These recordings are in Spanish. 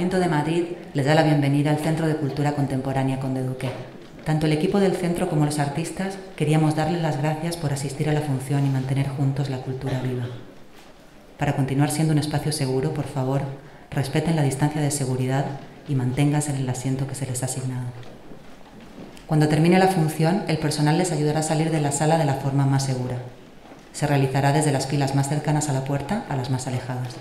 Ayuntamiento de Madrid les da la bienvenida al Centro de Cultura Contemporánea Conde Duque. Tanto el equipo del centro como los artistas queríamos darles las gracias por asistir a la función y mantener juntos la cultura viva. Para continuar siendo un espacio seguro, por favor, respeten la distancia de seguridad y manténganse en el asiento que se les ha asignado. Cuando termine la función, el personal les ayudará a salir de la sala de la forma más segura. Se realizará desde las filas más cercanas a la puerta a las más alejadas.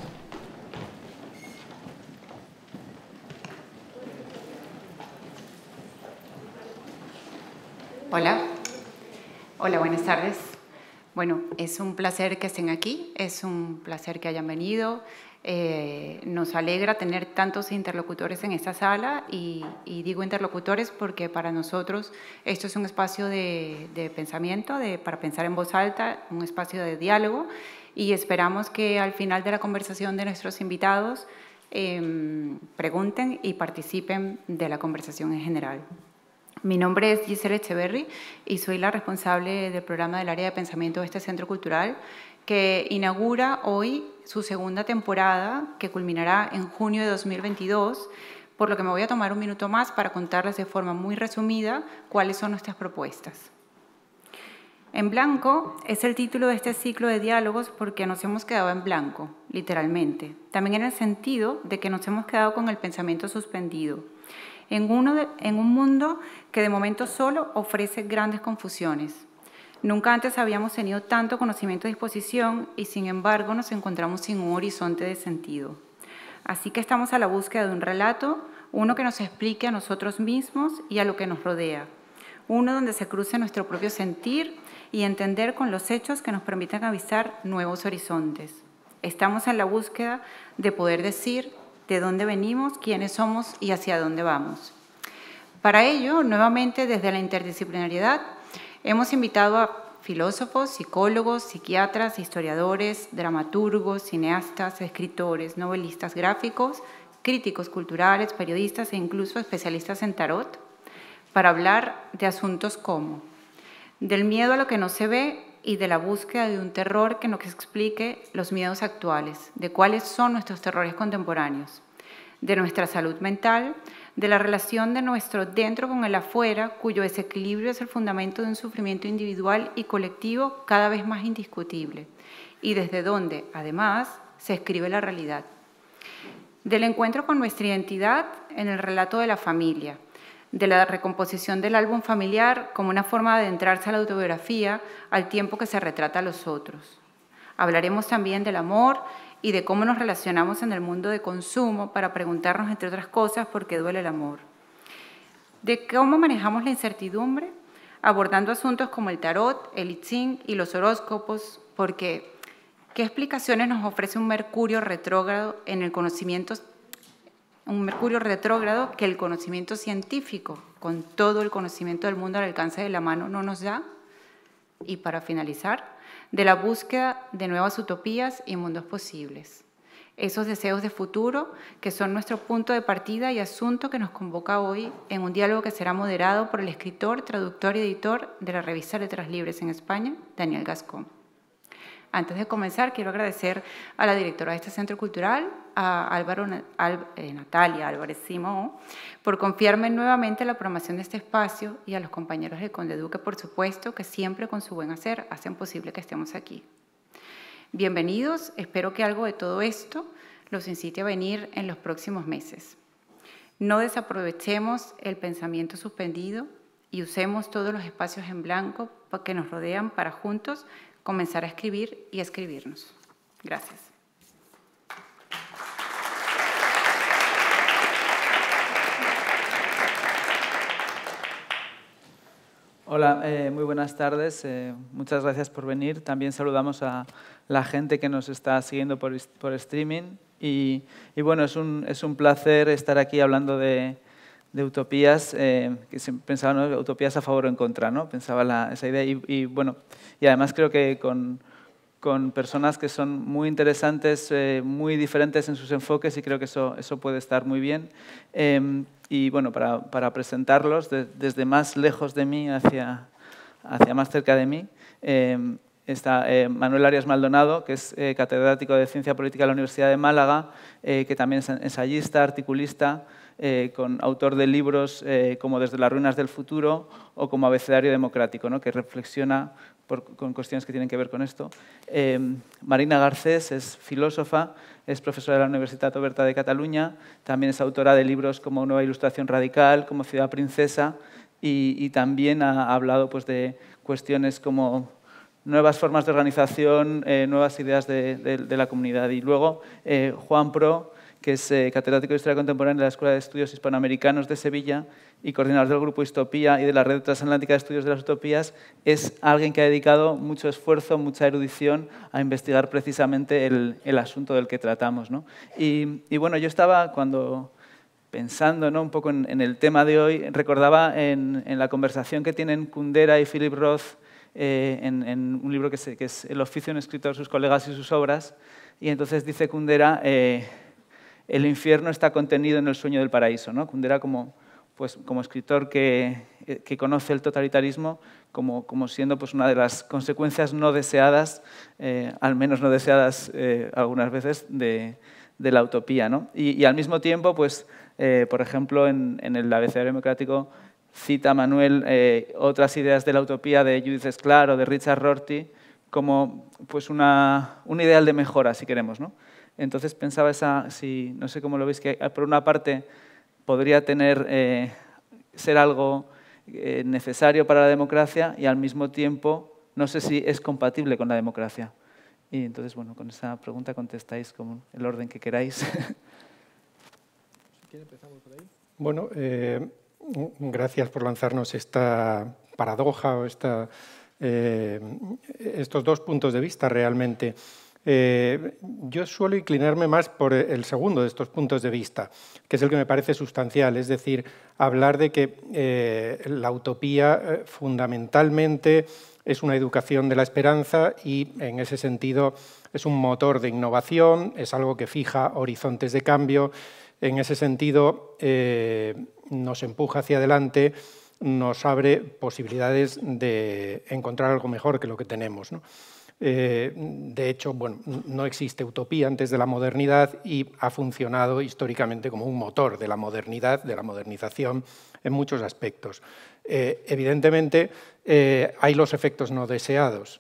Hola. Hola, buenas tardes. Bueno, es un placer que estén aquí, es un placer que hayan venido. Eh, nos alegra tener tantos interlocutores en esta sala y, digo interlocutores porque para nosotros esto es un espacio de, pensamiento, de, para pensar en voz alta, un espacio de diálogo y esperamos que al final de la conversación de nuestros invitados em, pregunten y participen de la conversación en general. Mi nombre es Giselle Echeverry y soy la responsable del programa del área de pensamiento de este centro cultural que inaugura hoy su segunda temporada que culminará en junio de 2022, por lo que me voy a tomar un minuto más para contarles de forma muy resumida cuáles son nuestras propuestas. En blanco es el título de este ciclo de diálogos porque nos hemos quedado en blanco, literalmente. También en el sentido de que nos hemos quedado con el pensamiento suspendido en, un mundo que de momento solo ofrece grandes confusiones. Nunca antes habíamos tenido tanto conocimiento a disposición y sin embargo nos encontramos sin un horizonte de sentido. Así que estamos a la búsqueda de un relato, uno que nos explique a nosotros mismos y a lo que nos rodea, uno donde se cruce nuestro propio sentir y entender con los hechos que nos permitan avisar nuevos horizontes. Estamos en la búsqueda de poder decir de dónde venimos, quiénes somos y hacia dónde vamos. Para ello, nuevamente desde la interdisciplinariedad, hemos invitado a filósofos, psicólogos, psiquiatras, historiadores, dramaturgos, cineastas, escritores, novelistas gráficos, críticos culturales, periodistas e incluso especialistas en tarot, para hablar de asuntos como del miedo a lo que no se ve y de la búsqueda de un terror que nos explique los miedos actuales, de cuáles son nuestros terrores contemporáneos, de nuestra salud mental, de la relación de nuestro dentro con el afuera, cuyo desequilibrio es el fundamento de un sufrimiento individual y colectivo cada vez más indiscutible, y desde donde, además, se escribe la realidad. Del encuentro con nuestra identidad en el relato de la familia, de la recomposición del álbum familiar como una forma de adentrarse a la autobiografía al tiempo que se retrata a los otros. Hablaremos también del amor y de cómo nos relacionamos en el mundo de consumo para preguntarnos, entre otras cosas, por qué duele el amor. De cómo manejamos la incertidumbre, abordando asuntos como el tarot, el Ching y los horóscopos, porque ¿qué explicaciones nos ofrece un Mercurio retrógrado en el conocimiento un Mercurio retrógrado que el conocimiento científico, con todo el conocimiento del mundo al alcance de la mano, no nos da. Y para finalizar, de la búsqueda de nuevas utopías y mundos posibles. Esos deseos de futuro que son nuestro punto de partida y asunto que nos convoca hoy en un diálogo que será moderado por el escritor, traductor y editor de la revista Letras Libres en España, Daniel Gascón. Antes de comenzar, quiero agradecer a la directora de este centro cultural, a Álvaro, eh, Natalia Álvarez Simón por confiarme nuevamente la programación de este espacio y a los compañeros de Conde Duque, por supuesto, que siempre con su buen hacer hacen posible que estemos aquí. Bienvenidos, espero que algo de todo esto los incite a venir en los próximos meses. No desaprovechemos el pensamiento suspendido y usemos todos los espacios en blanco que nos rodean para juntos comenzar a escribir y escribirnos. Gracias. Hola, eh, muy buenas tardes. Eh, muchas gracias por venir. También saludamos a la gente que nos está siguiendo por, streaming. Y, bueno, es un, es un placer estar aquí hablando de, utopías, eh, que pensaba, ¿no? utopías a favor o en contra, ¿no? Pensaba la, esa idea. Y, bueno, y además creo que con, personas que son muy interesantes, muy diferentes en sus enfoques, y creo que eso, eso puede estar muy bien. Em, y bueno, para, presentarlos desde más lejos de mí hacia, más cerca de mí. Eh, está eh, Manuel Arias Maldonado, que es eh, catedrático de Ciencia Política de la Universidad de Málaga, que también es ensayista, articulista, eh, con autor de libros eh, como Desde las ruinas del futuro o como Abecedario democrático, ¿no? que reflexiona con cuestiones que tienen que ver con esto. Eh, Marina Garcés es filósofa, es profesora de la Universidad Oberta de Cataluña, también es autora de libros como Nueva Ilustración Radical, como Ciudad Princesa y, también ha, hablado pues, de cuestiones como nuevas formas de organización, nuevas ideas de, la comunidad. Y luego Juan Pro que es eh, catedrático de Historia Contemporánea de la Escuela de Estudios Hispanoamericanos de Sevilla y coordinador del Grupo Histopía y de la Red Transatlántica de Estudios de las Utopías, es alguien que ha dedicado mucho esfuerzo, mucha erudición a investigar precisamente el, el asunto del que tratamos. ¿no? Y, bueno, yo estaba cuando pensando ¿no? un poco en, el tema de hoy, recordaba en, la conversación que tienen Kundera y Philip Roth eh, en, un libro que, es El oficio en escritor, sus colegas y sus obras, y entonces dice Kundera... Eh, el infierno está contenido en el sueño del paraíso. ¿no? Kundera pues, como, escritor que, conoce el totalitarismo como, siendo pues, una de las consecuencias no deseadas, eh, al menos no deseadas eh, algunas veces, de, la utopía. ¿no? Y, al mismo tiempo, pues, eh, por ejemplo, en, el abcd democrático cita Manuel otras ideas de la utopía de Judith Sklar o de Richard Rorty como pues, una, un ideal de mejora, si queremos. ¿no? Entonces pensaba esa, si, no sé cómo lo veis, que ah, por una parte podría tener, eh, ser algo eh, necesario para la democracia y al mismo tiempo no sé si es compatible con la democracia. Y entonces, bueno, con esa pregunta contestáis con el orden que queráis. Bueno, eh, gracias por lanzarnos esta paradoja o estos dos puntos de vista realmente. Eh, yo suelo inclinarme más por el segundo de estos puntos de vista, que es el que me parece sustancial, es decir, hablar de que eh, la utopía eh, fundamentalmente es una educación de la esperanza y en ese sentido es un motor de innovación, es algo que fija horizontes de cambio, en ese sentido nos empuja hacia adelante nos abre posibilidades de encontrar algo mejor que lo que tenemos. Eh, de hecho, bueno, no existe utopía antes de la modernidad y ha funcionado históricamente como un motor de la modernidad, de la modernización en muchos aspectos. Eh, evidentemente, eh, hay los efectos no deseados,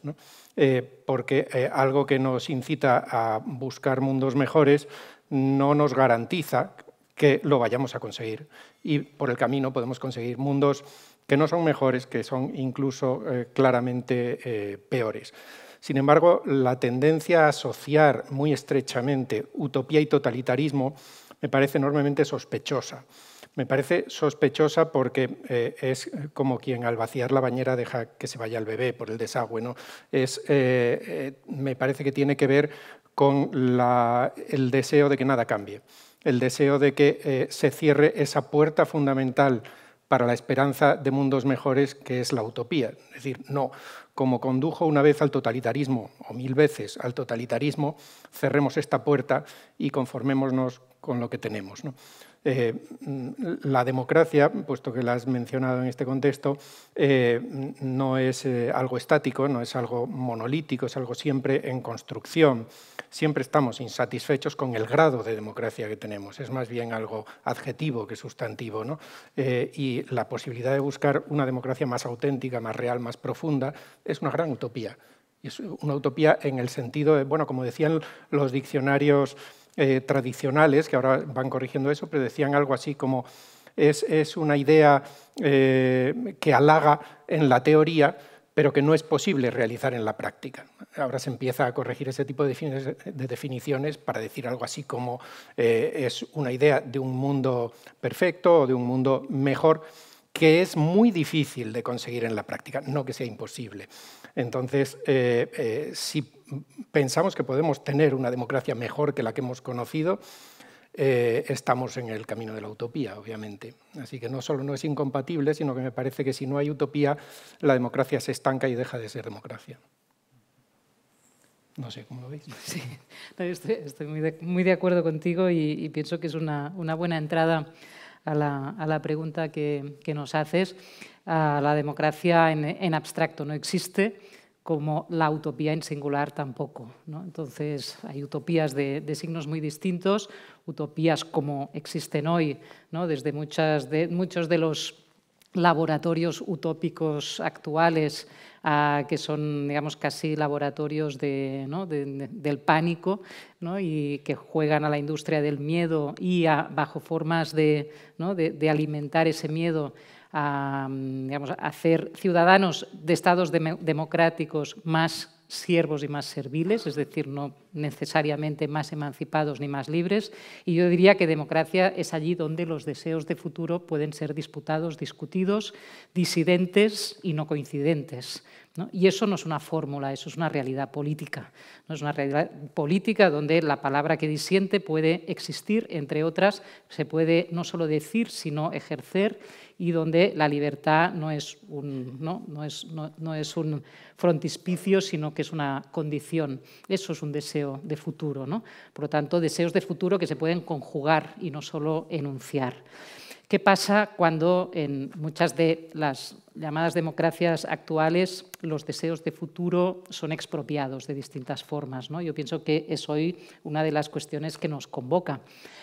porque algo que nos incita a buscar mundos mejores no nos garantiza que lo vayamos a conseguir. Y por el camino podemos conseguir mundos que no son mejores, que son incluso claramente peores. Sin embargo, la tendencia a asociar muy estrechamente utopía y totalitarismo me parece enormemente sospechosa. Me parece sospechosa porque eh, es como quien al vaciar la bañera deja que se vaya el bebé por el desagüe. Es, eh, eh, me parece que tiene que ver con el deseo de que nada cambie, el deseo de que se cierre esa puerta fundamental para la esperanza de mundos mejores que es la utopía. Es decir, no, como condujo una vez al totalitarismo, o mil veces al totalitarismo, cerremos esta puerta y conformémonos con lo que tenemos. Eh, la democracia, puesto que la has mencionado en este contexto, eh, no es eh, algo estático, no es algo monolítico, es algo siempre en construcción. Siempre estamos insatisfechos con el grado de democracia que tenemos, es más bien algo adjetivo que sustantivo. y la posibilidad de buscar una democracia más auténtica, más real, más profunda, es una gran utopía. Es una utopía en el sentido de, bueno, como decían los diccionarios eh, tradicionales, que ahora van corrigiendo eso, pero decían algo así como es, una idea eh, que halaga en la teoría, pero que no es posible realizar en la práctica. Ahora se empieza a corregir ese tipo de definiciones para decir algo así como eh, es una idea de un mundo perfecto o de un mundo mejor que es muy difícil de conseguir en la práctica, no que sea imposible. Entonces, si pensamos que podemos tener una democracia mejor que la que hemos conocido, eh, estamos en el camino de la utopía, obviamente. Así que no solo no es incompatible, sino que me parece que si no hay utopía, la democracia se estanca y deja de ser democracia. No sé cómo lo veis. Sí, estoy, muy, de, acuerdo contigo y, pienso que es una, buena entrada a la, pregunta que, nos haces. Ah, la democracia en abstracto no existe como la utopía en singular tampoco. Entonces, hay utopías de, signos muy distintos, utopías como existen hoy, desde muchos de los laboratorios utópicos actuales, que son digamos, casi laboratorios del pánico y que juegan a la industria del miedo y bajo formas de alimentar ese miedo a, hacer ciudadanos de estados democráticos más siervos y más serviles, es decir, no necesariamente más emancipados ni más libres. Y yo diría que democracia es allí donde los deseos de futuro pueden ser disputados, discutidos, disidentes y no coincidentes. Y eso no es una fórmula, eso es una realidad política. ¿no? Es una realidad política donde la palabra que disiente puede existir, entre otras, se puede no solo decir, sino ejercer, y donde la libertad no es un, es, no, es un frontispicio, sino que es una condición. Eso es un deseo de futuro. Por lo tanto, deseos de futuro que se pueden conjugar y no solo enunciar. ¿Qué pasa cuando en muchas de las llamadas democracias actuales, los deseos de futuro son expropiados de distintas formas. ¿no? Yo pienso que es hoy una de las cuestiones que nos convoca.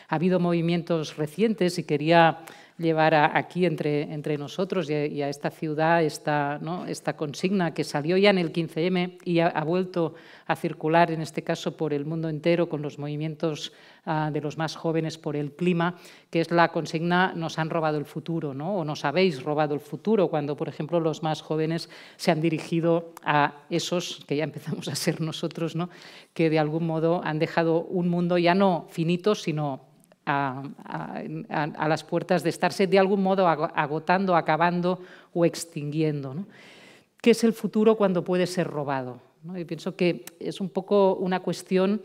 Ha habido movimientos recientes y quería llevar aquí entre, entre nosotros y a, esta ciudad esta, esta consigna que salió ya en el 15M y ha, vuelto a circular, en este caso, por el mundo entero con los movimientos ah, de los más jóvenes por el clima, que es la consigna nos han robado el futuro, ¿no? o nos habéis robado el futuro, cuando, por ejemplo, los más jóvenes se han dirigido a esos, que ya empezamos a ser nosotros, ¿no? que de algún modo han dejado un mundo ya no finito, sino a, las puertas de estarse de algún modo agotando, acabando o extinguiendo. ¿Qué es el futuro cuando puede ser robado? Yo pienso que es un poco una cuestión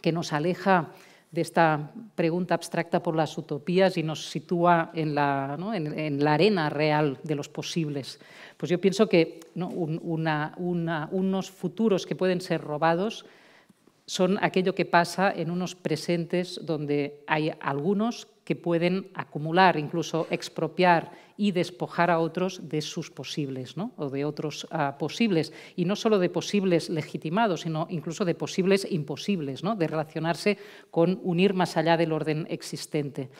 que nos aleja de esta pregunta abstracta por las utopías y nos sitúa en la, arena real de los posibles. Pues yo pienso que unos futuros que pueden ser robados son aquello que pasa en unos presentes donde hay algunos que pueden acumular, incluso expropiar y despojar a otros de sus posibles o de otros ah, posibles. Y no solo de posibles legitimados, sino incluso de posibles imposibles, ¿no? de relacionarse con unir más allá del orden existente.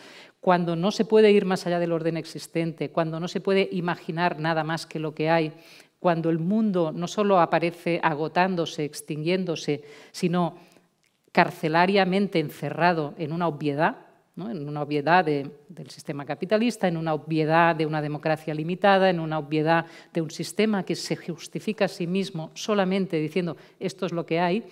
Cuando no se puede ir más allá del orden existente, cuando no se puede imaginar nada más que lo que hay, cuando el mundo no solo aparece agotándose, extinguiéndose, sino carcelariamente encerrado en una obviedad, ¿no? en una obviedad del sistema capitalista, en una obviedad de una democracia limitada, en una obviedad de un sistema que se justifica a sí mismo solamente diciendo esto es lo que hay,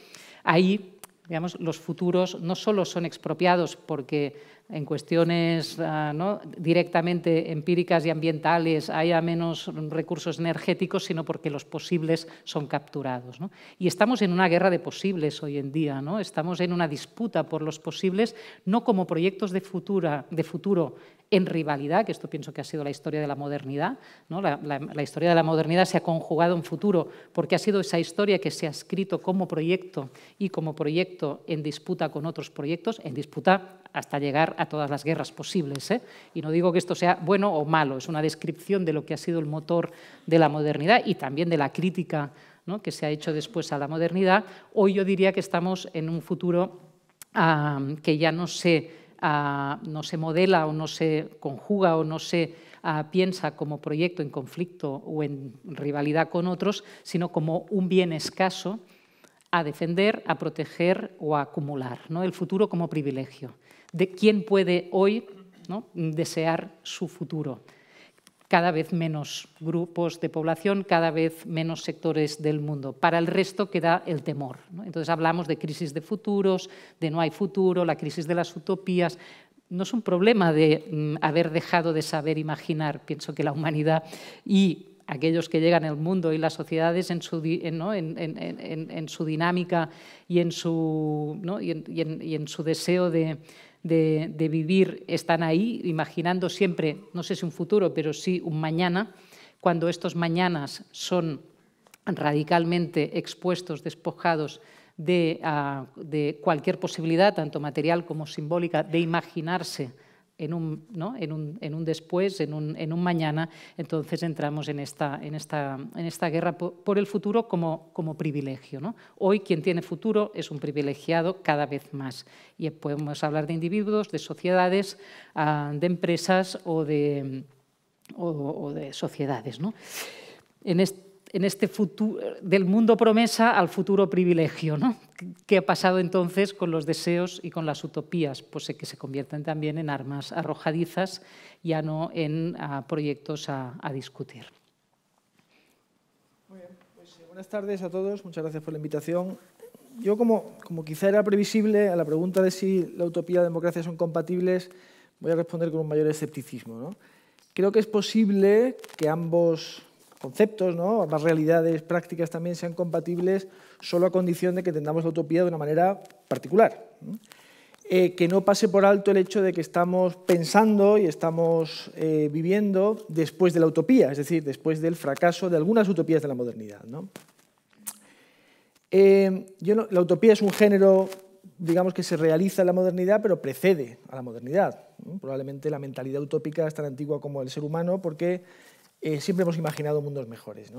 ahí digamos, los futuros no solo son expropiados porque en cuestiones ah, directamente empíricas y ambientales haya menos recursos energéticos, sino porque los posibles son capturados. Y estamos en una guerra de posibles hoy en día, ¿no? estamos en una disputa por los posibles, no como proyectos de, futura, futuro en rivalidad, que esto pienso que ha sido la historia de la modernidad. ¿no? La, la, historia de la modernidad se ha conjugado en futuro porque ha sido esa historia que se ha escrito como proyecto y como proyecto en disputa con otros proyectos, en disputa hasta llegar a todas las guerras posibles. ¿eh? Y no digo que esto sea bueno o malo, es una descripción de lo que ha sido el motor de la modernidad y también de la crítica que se ha hecho después a la modernidad. Hoy yo diría que estamos en un futuro ah, que ya no se, ah, no se modela o no se conjuga o no se... Ah, piensa como proyecto en conflicto o en rivalidad con otros, sino como un bien escaso a defender, a proteger o a acumular, ¿no? el futuro como privilegio de quién puede hoy desear su futuro. Cada vez menos grupos de población, cada vez menos sectores del mundo. Para el resto queda el temor. Entonces hablamos de crisis de futuros, de no hay futuro, la crisis de las utopías. No es un problema de mm, haber dejado de saber imaginar. Pienso que la humanidad y aquellos que llegan al mundo y las sociedades en su, en, su dinámica y en su, y su deseo de, de, vivir están ahí, imaginando siempre, no sé si un futuro, pero sí un mañana, cuando estos mañanas son radicalmente expuestos, despojados de, ah, cualquier posibilidad, tanto material como simbólica, de imaginarse en un, en un, después, en un, mañana, entonces entramos en esta, en esta, esta guerra por, el futuro como, como privilegio. ¿no? Hoy quien tiene futuro es un privilegiado cada vez más. Y podemos hablar de individuos, de sociedades, ah, de empresas o de, o, de sociedades. ¿no? En en este futuro, del mundo promesa al futuro privilegio, ¿no? ¿Qué ha pasado entonces con los deseos y con las utopías? Pues eh, que se convierten también en armas arrojadizas, ya no en ah, proyectos a, discutir. Muy bien, pues, eh, buenas tardes a todos, muchas gracias por la invitación. Yo, como, como quizá era previsible, a la pregunta de si la utopía y la democracia son compatibles, voy a responder con un mayor escepticismo. ¿no? Creo que es posible que ambos conceptos, ¿no? ambas realidades prácticas también sean compatibles solo a condición de que entendamos la utopía de una manera particular. Eh, que no pase por alto el hecho de que estamos pensando y estamos eh, viviendo después de la utopía, es decir, después del fracaso de algunas utopías de la modernidad. Eh, yo la utopía es un género, digamos, que se realiza en la modernidad, pero precede a la modernidad. Probablemente la mentalidad utópica es tan antigua como el ser humano porque siempre hemos imaginado mundos mejores.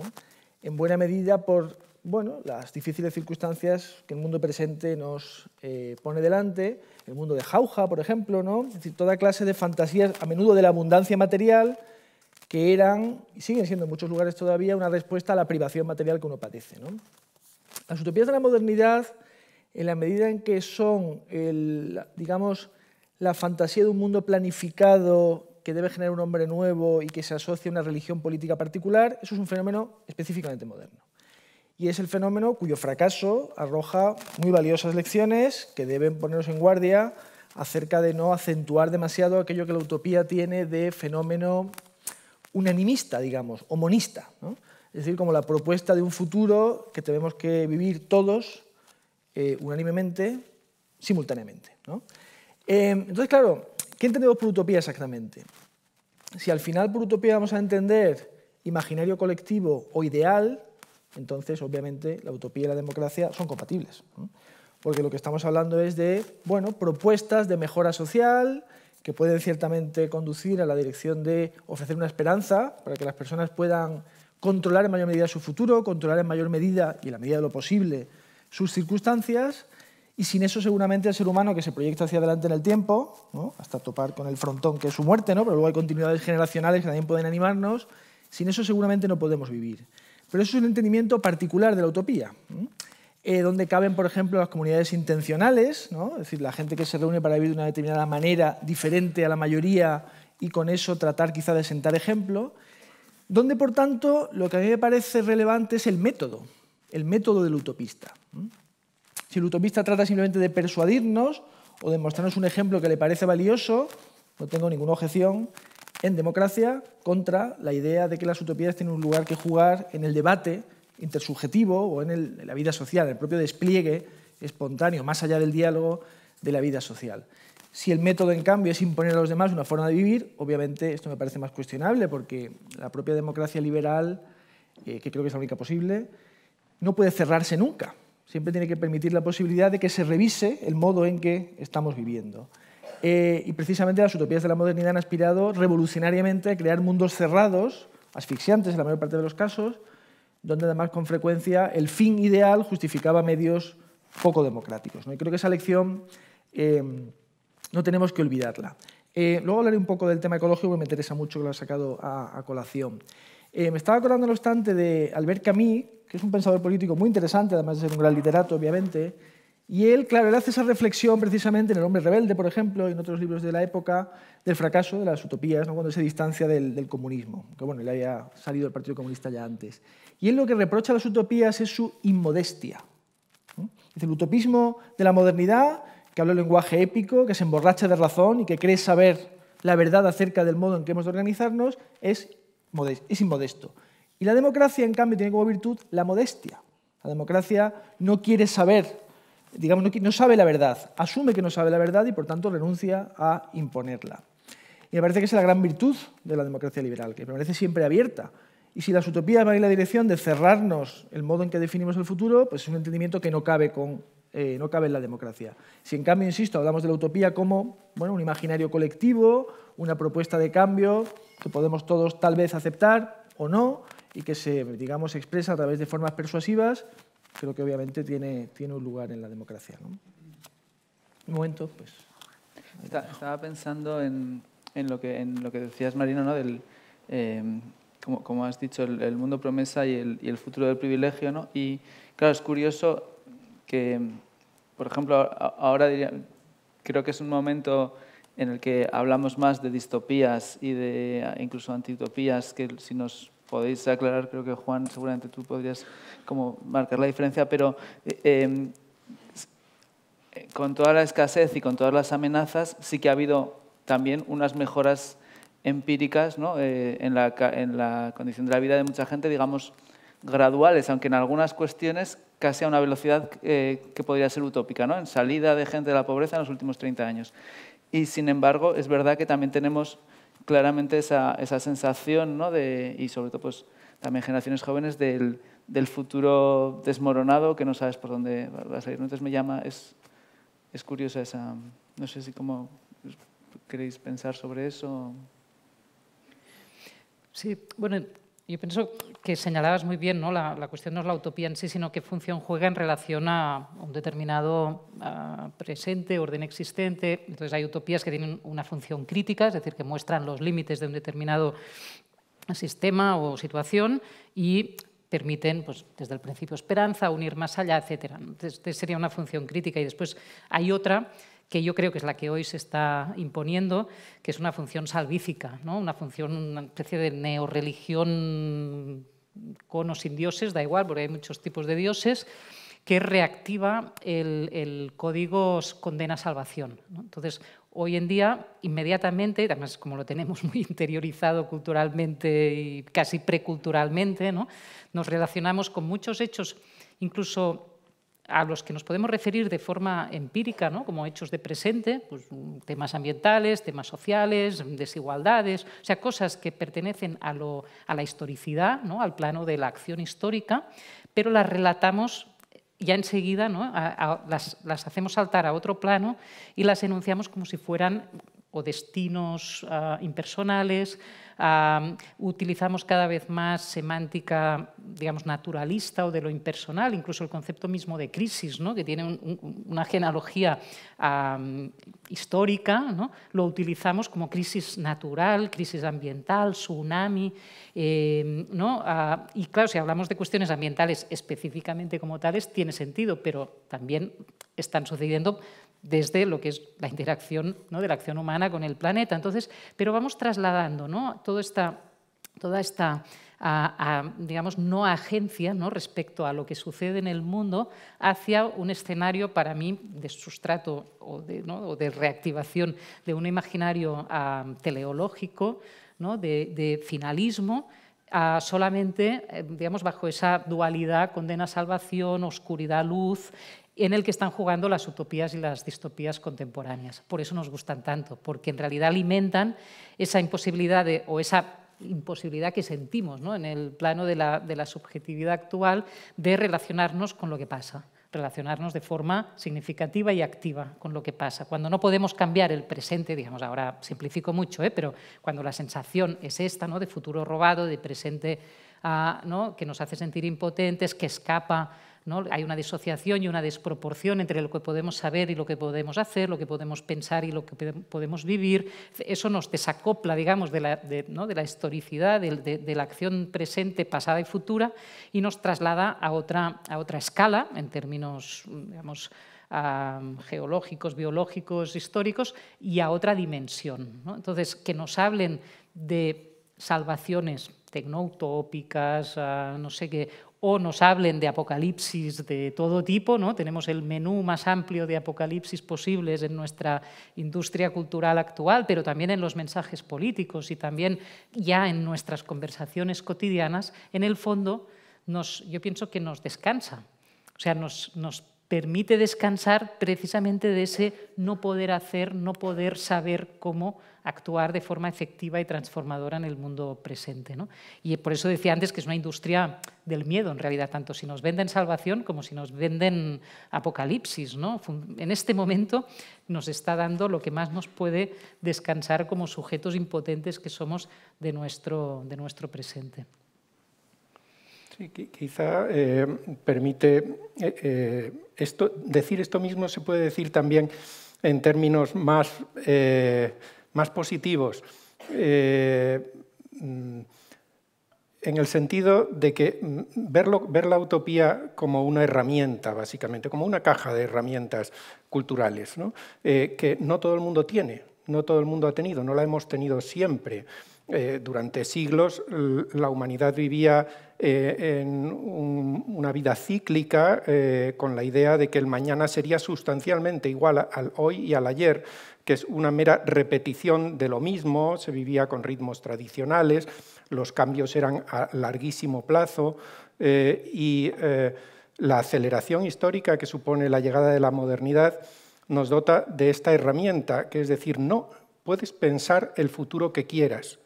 En buena medida por bueno, las difíciles circunstancias que el mundo presente nos eh, pone delante, el mundo de jauja, por ejemplo, ¿no? es toda clase de fantasías, a menudo de la abundancia material, que eran, y siguen siendo en muchos lugares todavía, una respuesta a la privación material que uno padece. Las utopías de la modernidad, en la medida en que son, digamos, la fantasía de un mundo planificado que debe generar un hombre nuevo y que se asocia a una religión política particular, eso es un fenómeno específicamente moderno y es el fenómeno cuyo fracaso arroja muy valiosas lecciones que deben ponernos en guardia acerca de no acentuar demasiado aquello que la utopía tiene de fenómeno unanimista, digamos, o monista. Es decir, como la propuesta de un futuro que tenemos que vivir todos eh, unánimemente, simultáneamente. Em, entonces, claro, ¿qué entendemos por utopía exactamente? Si al final por utopía vamos a entender imaginario colectivo o ideal, entonces obviamente la utopía y la democracia son compatibles. Porque lo que estamos hablando es de propuestas de mejora social que pueden ciertamente conducir a la dirección de ofrecer una esperanza para que las personas puedan controlar en mayor medida su futuro, controlar en mayor medida y en la medida de lo posible sus circunstancias, y sin eso seguramente el ser humano que se proyecta hacia adelante en el tiempo, hasta topar con el frontón que es su muerte, ¿no? pero luego hay continuidades generacionales que también pueden animarnos, sin eso seguramente no podemos vivir. Pero eso es un entendimiento particular de la utopía, eh, donde caben, por ejemplo, las comunidades intencionales, es decir, la gente que se reúne para vivir de una determinada manera diferente a la mayoría y con eso tratar quizá de sentar ejemplo, donde, por tanto, lo que a mí me parece relevante es el método, el método del utopista. Si el utopista trata simplemente de persuadirnos o de mostrarnos un ejemplo que le parece valioso, no tengo ninguna objeción, en democracia contra la idea de que las utopías tienen un lugar que jugar en el debate intersubjetivo o en, la vida social, en el propio despliegue espontáneo, más allá del diálogo de la vida social. Si el método, en cambio, es imponer a los demás una forma de vivir, obviamente esto me parece más cuestionable porque la propia democracia liberal, eh, que creo que es la única posible, no puede cerrarse nunca. Siempre tiene que permitir la posibilidad de que se revise el modo en que estamos viviendo. Eh, y precisamente las utopías de la modernidad han aspirado revolucionariamente a crear mundos cerrados, asfixiantes en la mayor parte de los casos, donde además con frecuencia el fin ideal justificaba medios poco democráticos. ¿no? Y creo que esa lección eh, no tenemos que olvidarla. Eh, luego hablaré un poco del tema ecológico, que me interesa mucho que lo ha sacado a, colación. me estaba acordando, no obstante, de Albert Camus, que es un pensador político muy interesante, además de ser un gran literato, obviamente, y él, claro, él hace esa reflexión precisamente en El hombre rebelde, por ejemplo, y en otros libros de la época, del fracaso de las utopías, cuando se distancia del, comunismo, que bueno, él había salido del Partido Comunista ya antes. Y él lo que reprocha a las utopías es su inmodestia. el utopismo de la modernidad, que habla el lenguaje épico, que se emborracha de razón y que cree saber la verdad acerca del modo en que hemos de organizarnos, es, es inmodesto. Y la democracia, en cambio, tiene como virtud la modestia. La democracia no quiere saber digamos, no, sabe la verdad, asume que no sabe la verdad y por tanto renuncia a imponerla. Y me parece que es la gran virtud de la democracia liberal, que permanece siempre abierta. Y si las utopías van en la dirección de cerrarnos el modo en que definimos el futuro, pues es un entendimiento que no cabe, con, eh, no cabe en la democracia. Si en cambio, insisto, hablamos de la utopía como bueno, un imaginario colectivo, una propuesta de cambio que podemos todos tal vez aceptar o no, y que se, digamos, expresa a través de formas persuasivas, creo que obviamente tiene, tiene un lugar en la democracia. ¿no? Un momento, pues. estaba pensando en, en, lo que, en lo que decías, Marino, ¿no? Del, eh, como, como, has dicho, el, mundo promesa y el, y el, futuro del privilegio. ¿no? Y claro, es curioso que, por ejemplo, ahora diría, creo que es un momento en el que hablamos más de distopías y de incluso antitopías que si nos podéis aclarar, creo que Juan, seguramente tú podrías como marcar la diferencia, pero eh, em, con toda la escasez y con todas las amenazas sí que ha habido también unas mejoras empíricas ¿no? Eh, en, la, en, la, condición de la vida de mucha gente, digamos, graduales, aunque en algunas cuestiones casi a una velocidad eh, que podría ser utópica, ¿no? en salida de gente de la pobreza en los últimos 30 años. Y sin embargo, es verdad que también tenemos claramente esa, esa sensación, ¿no? de, y sobre todo pues, también generaciones jóvenes, del, futuro desmoronado que no sabes por dónde va a salir. Entonces me llama, es, es curiosa esa, no sé si cómo queréis pensar sobre eso. Sí, bueno, yo pienso que señalabas muy bien, La, cuestión no es la utopía en sí, sino qué función juega en relación a un determinado ah, presente, orden existente. Entonces hay utopías que tienen una función crítica, es decir, que muestran los límites de un determinado sistema o situación y permiten, pues, desde el principio, esperanza, unir más allá, etc. Entonces, sería una función crítica. Y después hay otra que yo creo que es la que hoy se está imponiendo, que es una función salvífica, ¿no? una función, una especie de neorreligión con o sin dioses, da igual, porque hay muchos tipos de dioses, que reactiva el, código condena-salvación. Entonces, hoy en día, inmediatamente, además como lo tenemos muy interiorizado culturalmente y casi preculturalmente, ¿no? nos relacionamos con muchos hechos, incluso a los que nos podemos referir de forma empírica, ¿no? como hechos de presente, pues, temas ambientales, temas sociales, desigualdades, o sea, cosas que pertenecen a, la historicidad, ¿no? al plano de la acción histórica, pero las relatamos ya enseguida, ¿no? las hacemos saltar a otro plano y las enunciamos como si fueran o destinos ah, impersonales, ah, utilizamos cada vez más semántica, digamos, naturalista o de lo impersonal, incluso el concepto mismo de crisis, ¿no? que tiene una genealogía ah, histórica, ¿no? lo utilizamos como crisis natural, crisis ambiental, tsunami, eh, ¿no? y claro, si hablamos de cuestiones ambientales específicamente como tales, tiene sentido, pero también están sucediendo desde lo que es la interacción ¿no? de la acción humana con el planeta. Entonces, pero vamos trasladando ¿no? toda esta, digamos, no agencia ¿no? respecto a lo que sucede en el mundo hacia un escenario para mí de sustrato o de, reactivación de un imaginario ah, teleológico, ¿no? de, finalismo, ah, solamente, eh, digamos, bajo esa dualidad condena-salvación, oscuridad-luz, en el que están jugando las utopías y las distopías contemporáneas. Por eso nos gustan tanto, porque en realidad alimentan esa imposibilidad o esa imposibilidad que sentimos ¿no? en el plano de la, subjetividad actual de relacionarnos con lo que pasa relacionarnos de forma significativa y activa con lo que pasa. Cuando no podemos cambiar el presente, digamos, ahora simplifico mucho, ¿eh? pero cuando la sensación es esta, ¿no? de futuro robado, de presente ah, ¿no? que nos hace sentir impotentes, que escapa hay una disociación y una desproporción entre lo que podemos saber y lo que podemos hacer, lo que podemos pensar y lo que podemos vivir. Eso nos desacopla, digamos, de la, historicidad, de, la acción presente, pasada y futura, y nos traslada a otra, escala, en términos, geológicos, biológicos, históricos, y a otra dimensión. Entonces, que nos hablen de salvaciones tecnoutópicas, no sé qué, o nos hablen de apocalipsis de todo tipo, ¿no? tenemos el menú más amplio de apocalipsis posibles en nuestra industria cultural actual, pero también en los mensajes políticos y también ya en nuestras conversaciones cotidianas, en el fondo yo pienso que nos descansa, o sea, nos, nos permite descansar precisamente de ese no poder hacer, no poder saber cómo actuar de forma efectiva y transformadora en el mundo presente. Y por eso decía antes que es una industria del miedo, en realidad, tanto si nos venden salvación como si nos venden apocalipsis. ¿no? En este momento nos está dando lo que más nos puede descansar como sujetos impotentes que somos de nuestro, de nuestro presente quizá eh, permite eh, eh, decir esto mismo se puede decir también en términos más, más positivos, mm, en el sentido de que mm, ver la utopía como una herramienta, básicamente, como una caja de herramientas culturales, que no todo el mundo tiene, no todo el mundo ha tenido, no la hemos tenido siempre. Eh, durante siglos la humanidad vivía eh, en una vida cíclica eh, con la idea de que el mañana sería sustancialmente igual al hoy y al ayer, que es una mera repetición de lo mismo, se vivía con ritmos tradicionales, los cambios eran a larguísimo plazo y la aceleración histórica que supone la llegada de la modernidad nos dota de esta herramienta, que es decir, no puedes pensar el futuro que quieras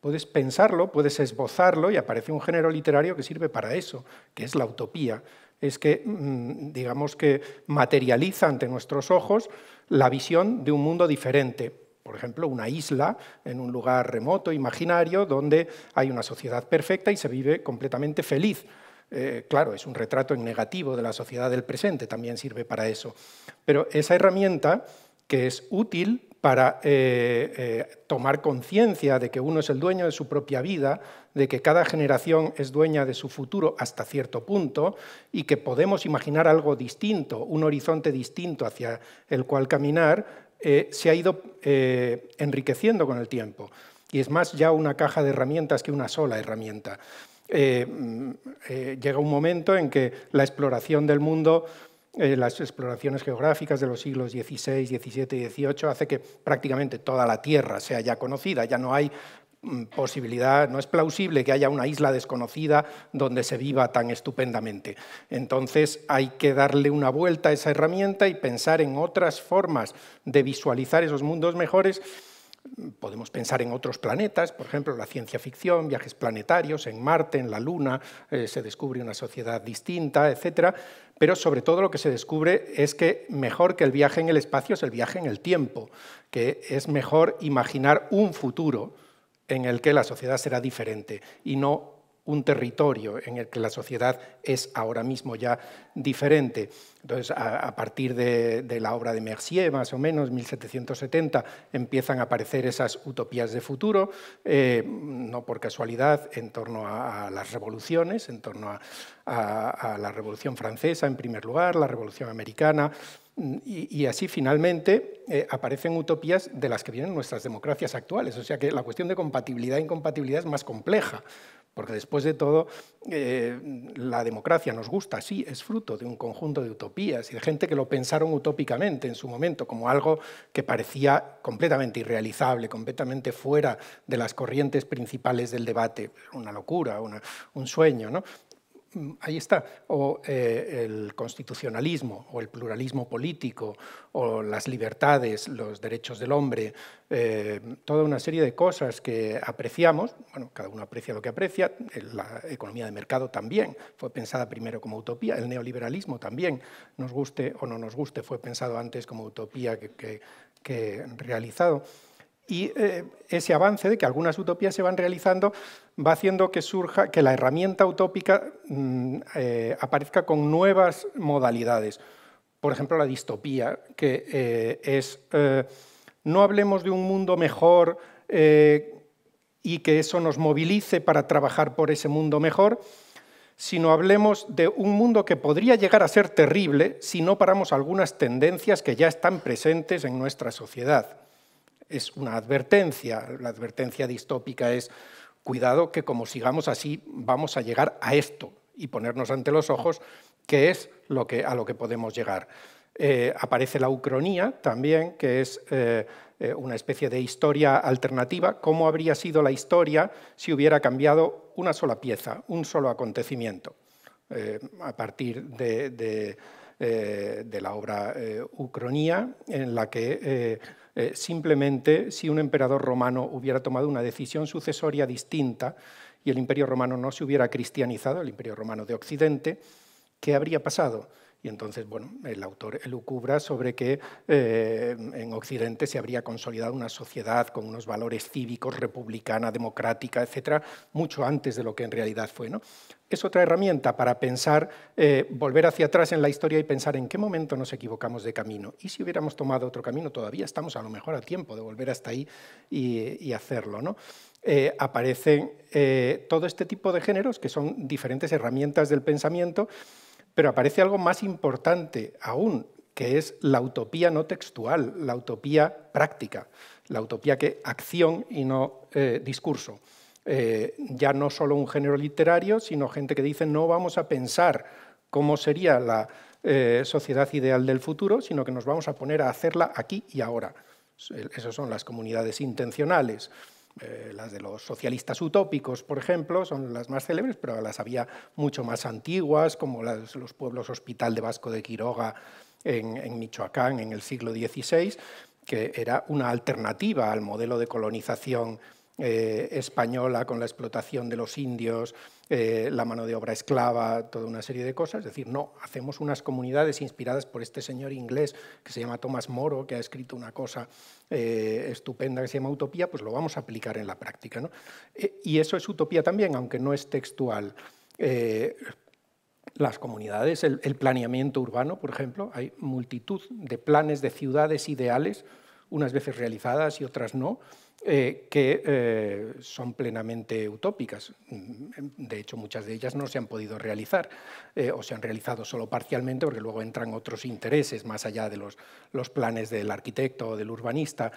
Puedes pensarlo, puedes esbozarlo y aparece un género literario que sirve para eso, que es la utopía. Es que, mm, digamos que materializa ante nuestros ojos la visión de un mundo diferente. Por ejemplo, una isla en un lugar remoto, imaginario, donde hay una sociedad perfecta y se vive completamente feliz. Eh, claro, es un retrato en negativo de la sociedad del presente, también sirve para eso. Pero esa herramienta, que es útil para eh, eh, tomar conciencia de que uno es el dueño de su propia vida, de que cada generación es dueña de su futuro hasta cierto punto y que podemos imaginar algo distinto, un horizonte distinto hacia el cual caminar, eh, se ha ido enriqueciendo con el tiempo. Y es más ya una caja de herramientas que una sola herramienta. Mm, llega un momento en que la exploración del mundo eh, las exploraciones geográficas de los siglos XVI, XVII y XVIII hace que prácticamente toda la Tierra sea ya conocida, ya no hay mm, posibilidad, no es plausible que haya una isla desconocida donde se viva tan estupendamente. Entonces hay que darle una vuelta a esa herramienta y pensar en otras formas de visualizar esos mundos mejores. Podemos pensar en otros planetas, por ejemplo, la ciencia ficción, viajes planetarios, en Marte, en la Luna, eh, se descubre una sociedad distinta, etcétera pero sobre todo lo que se descubre es que mejor que el viaje en el espacio es el viaje en el tiempo, que es mejor imaginar un futuro en el que la sociedad será diferente y no un territorio en el que la sociedad es ahora mismo ya diferente. Entonces, a, partir de, la obra de Mercier, más o menos, 1770, empiezan a aparecer esas utopías de futuro, eh, no por casualidad, en torno a, las revoluciones, en torno a, la Revolución Francesa, en primer lugar, la Revolución Americana, y, así finalmente eh, aparecen utopías de las que vienen nuestras democracias actuales. O sea que la cuestión de compatibilidad e incompatibilidad es más compleja. Porque después de todo, eh, la democracia nos gusta, sí, es fruto de un conjunto de utopías y de gente que lo pensaron utópicamente en su momento, como algo que parecía completamente irrealizable, completamente fuera de las corrientes principales del debate. Una locura, un sueño, ¿no? Mm, ahí está, o eh, el constitucionalismo, o el pluralismo político, o las libertades, los derechos del hombre, eh, toda una serie de cosas que apreciamos, bueno, cada uno aprecia lo que aprecia, eh, la economía de mercado también fue pensada primero como utopía, el neoliberalismo también, nos guste o no nos guste, fue pensado antes como utopía que, que realizado. Y eh, ese avance de que algunas utopías se van realizando va haciendo que surja, que la herramienta utópica mm, eh, aparezca con nuevas modalidades. Por ejemplo, la distopía, que eh, es no hablemos de un mundo mejor y que eso nos movilice para trabajar por ese mundo mejor, sino hablemos de un mundo que podría llegar a ser terrible si no paramos algunas tendencias que ya están presentes en nuestra sociedad es una advertencia. La advertencia distópica es, cuidado que como sigamos así vamos a llegar a esto y ponernos ante los ojos qué es lo que, a lo que podemos llegar. Eh, aparece la ucronía también, que es eh, eh, una especie de historia alternativa. ¿Cómo habría sido la historia si hubiera cambiado una sola pieza, un solo acontecimiento? a partir de, de la obra Ucronía, en la que eh, simplemente si un emperador romano hubiera tomado una decisión sucesoria distinta y el imperio romano no se hubiera cristianizado, el imperio romano de Occidente, ¿qué habría pasado? Y entonces, bueno, el autor elucubra sobre que eh, en Occidente se habría consolidado una sociedad con unos valores cívicos, republicana, democrática, etcétera, mucho antes de lo que en realidad fue. ¿no? es otra herramienta para pensar, eh, volver hacia atrás en la historia y pensar en qué momento nos equivocamos de camino. Y si hubiéramos tomado otro camino, todavía estamos a lo mejor a tiempo de volver hasta ahí y, hacerlo. ¿no? Eh, aparecen eh, todo este tipo de géneros, que son diferentes herramientas del pensamiento, pero aparece algo más importante aún, que es la utopía no textual, la utopía práctica, la utopía que acción y no discurso. Eh, ya no solo un género literario, sino gente que dice no vamos a pensar cómo sería la eh, sociedad ideal del futuro, sino que nos vamos a poner a hacerla aquí y ahora. Esas son las comunidades intencionales. Eh, las de los socialistas utópicos, por ejemplo, son las más célebres, pero las había mucho más antiguas, como los pueblos hospital de Vasco de Quiroga en, en Michoacán en el siglo XVI, que era una alternativa al modelo de colonización eh, española con la explotación de los indios, eh, la mano de obra esclava, toda una serie de cosas. Es decir, no, hacemos unas comunidades inspiradas por este señor inglés que se llama Tomás Moro, que ha escrito una cosa eh, estupenda que se llama Utopía, pues lo vamos a aplicar en la práctica. ¿no? y eso es utopía también, aunque no es textual las comunidades, el, planeamiento urbano, por ejemplo, hay multitud de planes de ciudades ideales, unas veces realizadas y otras no, eh, que eh, son plenamente utópicas. Mm, de hecho, muchas de ellas no se han podido realizar eh, o se han realizado solo parcialmente porque luego entran otros intereses más allá de los, los planes del arquitecto o del urbanista.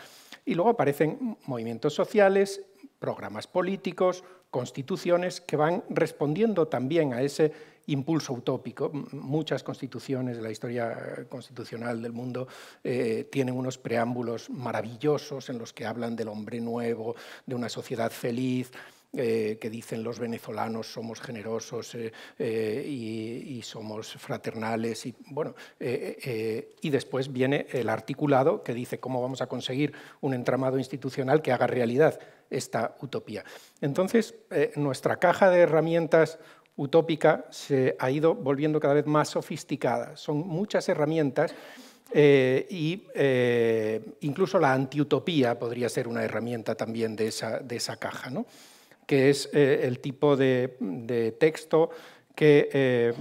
Y luego aparecen movimientos sociales, programas políticos, constituciones que van respondiendo también a ese impulso utópico. Muchas constituciones de la historia eh, constitucional del mundo eh, tienen unos preámbulos maravillosos en los que hablan del hombre nuevo, de una sociedad feliz. Eh, que dicen los venezolanos somos generosos y, somos fraternales y bueno y después viene el articulado que dice cómo vamos a conseguir un entramado institucional que haga realidad esta utopía entonces nuestra caja de herramientas utópica se ha ido volviendo cada vez más sofisticada. Son muchas herramientas e y eh, incluso la antiutopía podría ser una herramienta también de esa, caja, ¿no? que es eh, el tipo de texto que,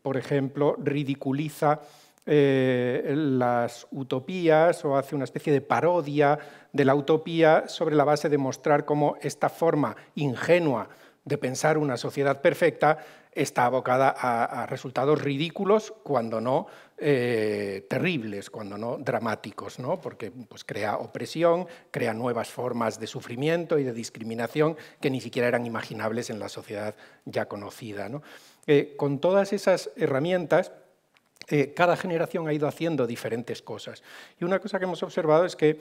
por ejemplo, ridiculiza las utopías o hace una especie de parodia de la utopía sobre la base de mostrar cómo esta forma ingenua de pensar una sociedad perfecta está abocada a, resultados ridículos, cuando no eh, terribles, cuando no dramáticos, porque pues, crea opresión, crea nuevas formas de sufrimiento y de discriminación que ni siquiera eran imaginables en la sociedad ya conocida. Eh, con todas esas herramientas, eh, cada generación ha ido haciendo diferentes cosas. Y una cosa que hemos observado es que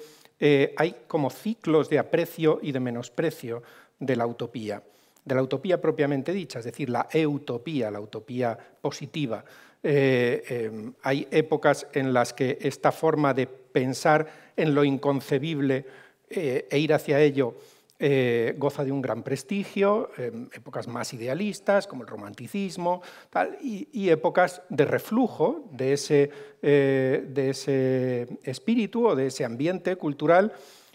hay como ciclos de aprecio y de menosprecio de la utopía de la utopía propiamente dicha, es decir, la eutopía, la utopía positiva. Eh, em, hay épocas en las que esta forma de pensar en lo inconcebible eh, e ir hacia ello eh, goza de un gran prestigio, em, épocas más idealistas como el romanticismo y, épocas de reflujo de ese, de ese espíritu o de ese ambiente cultural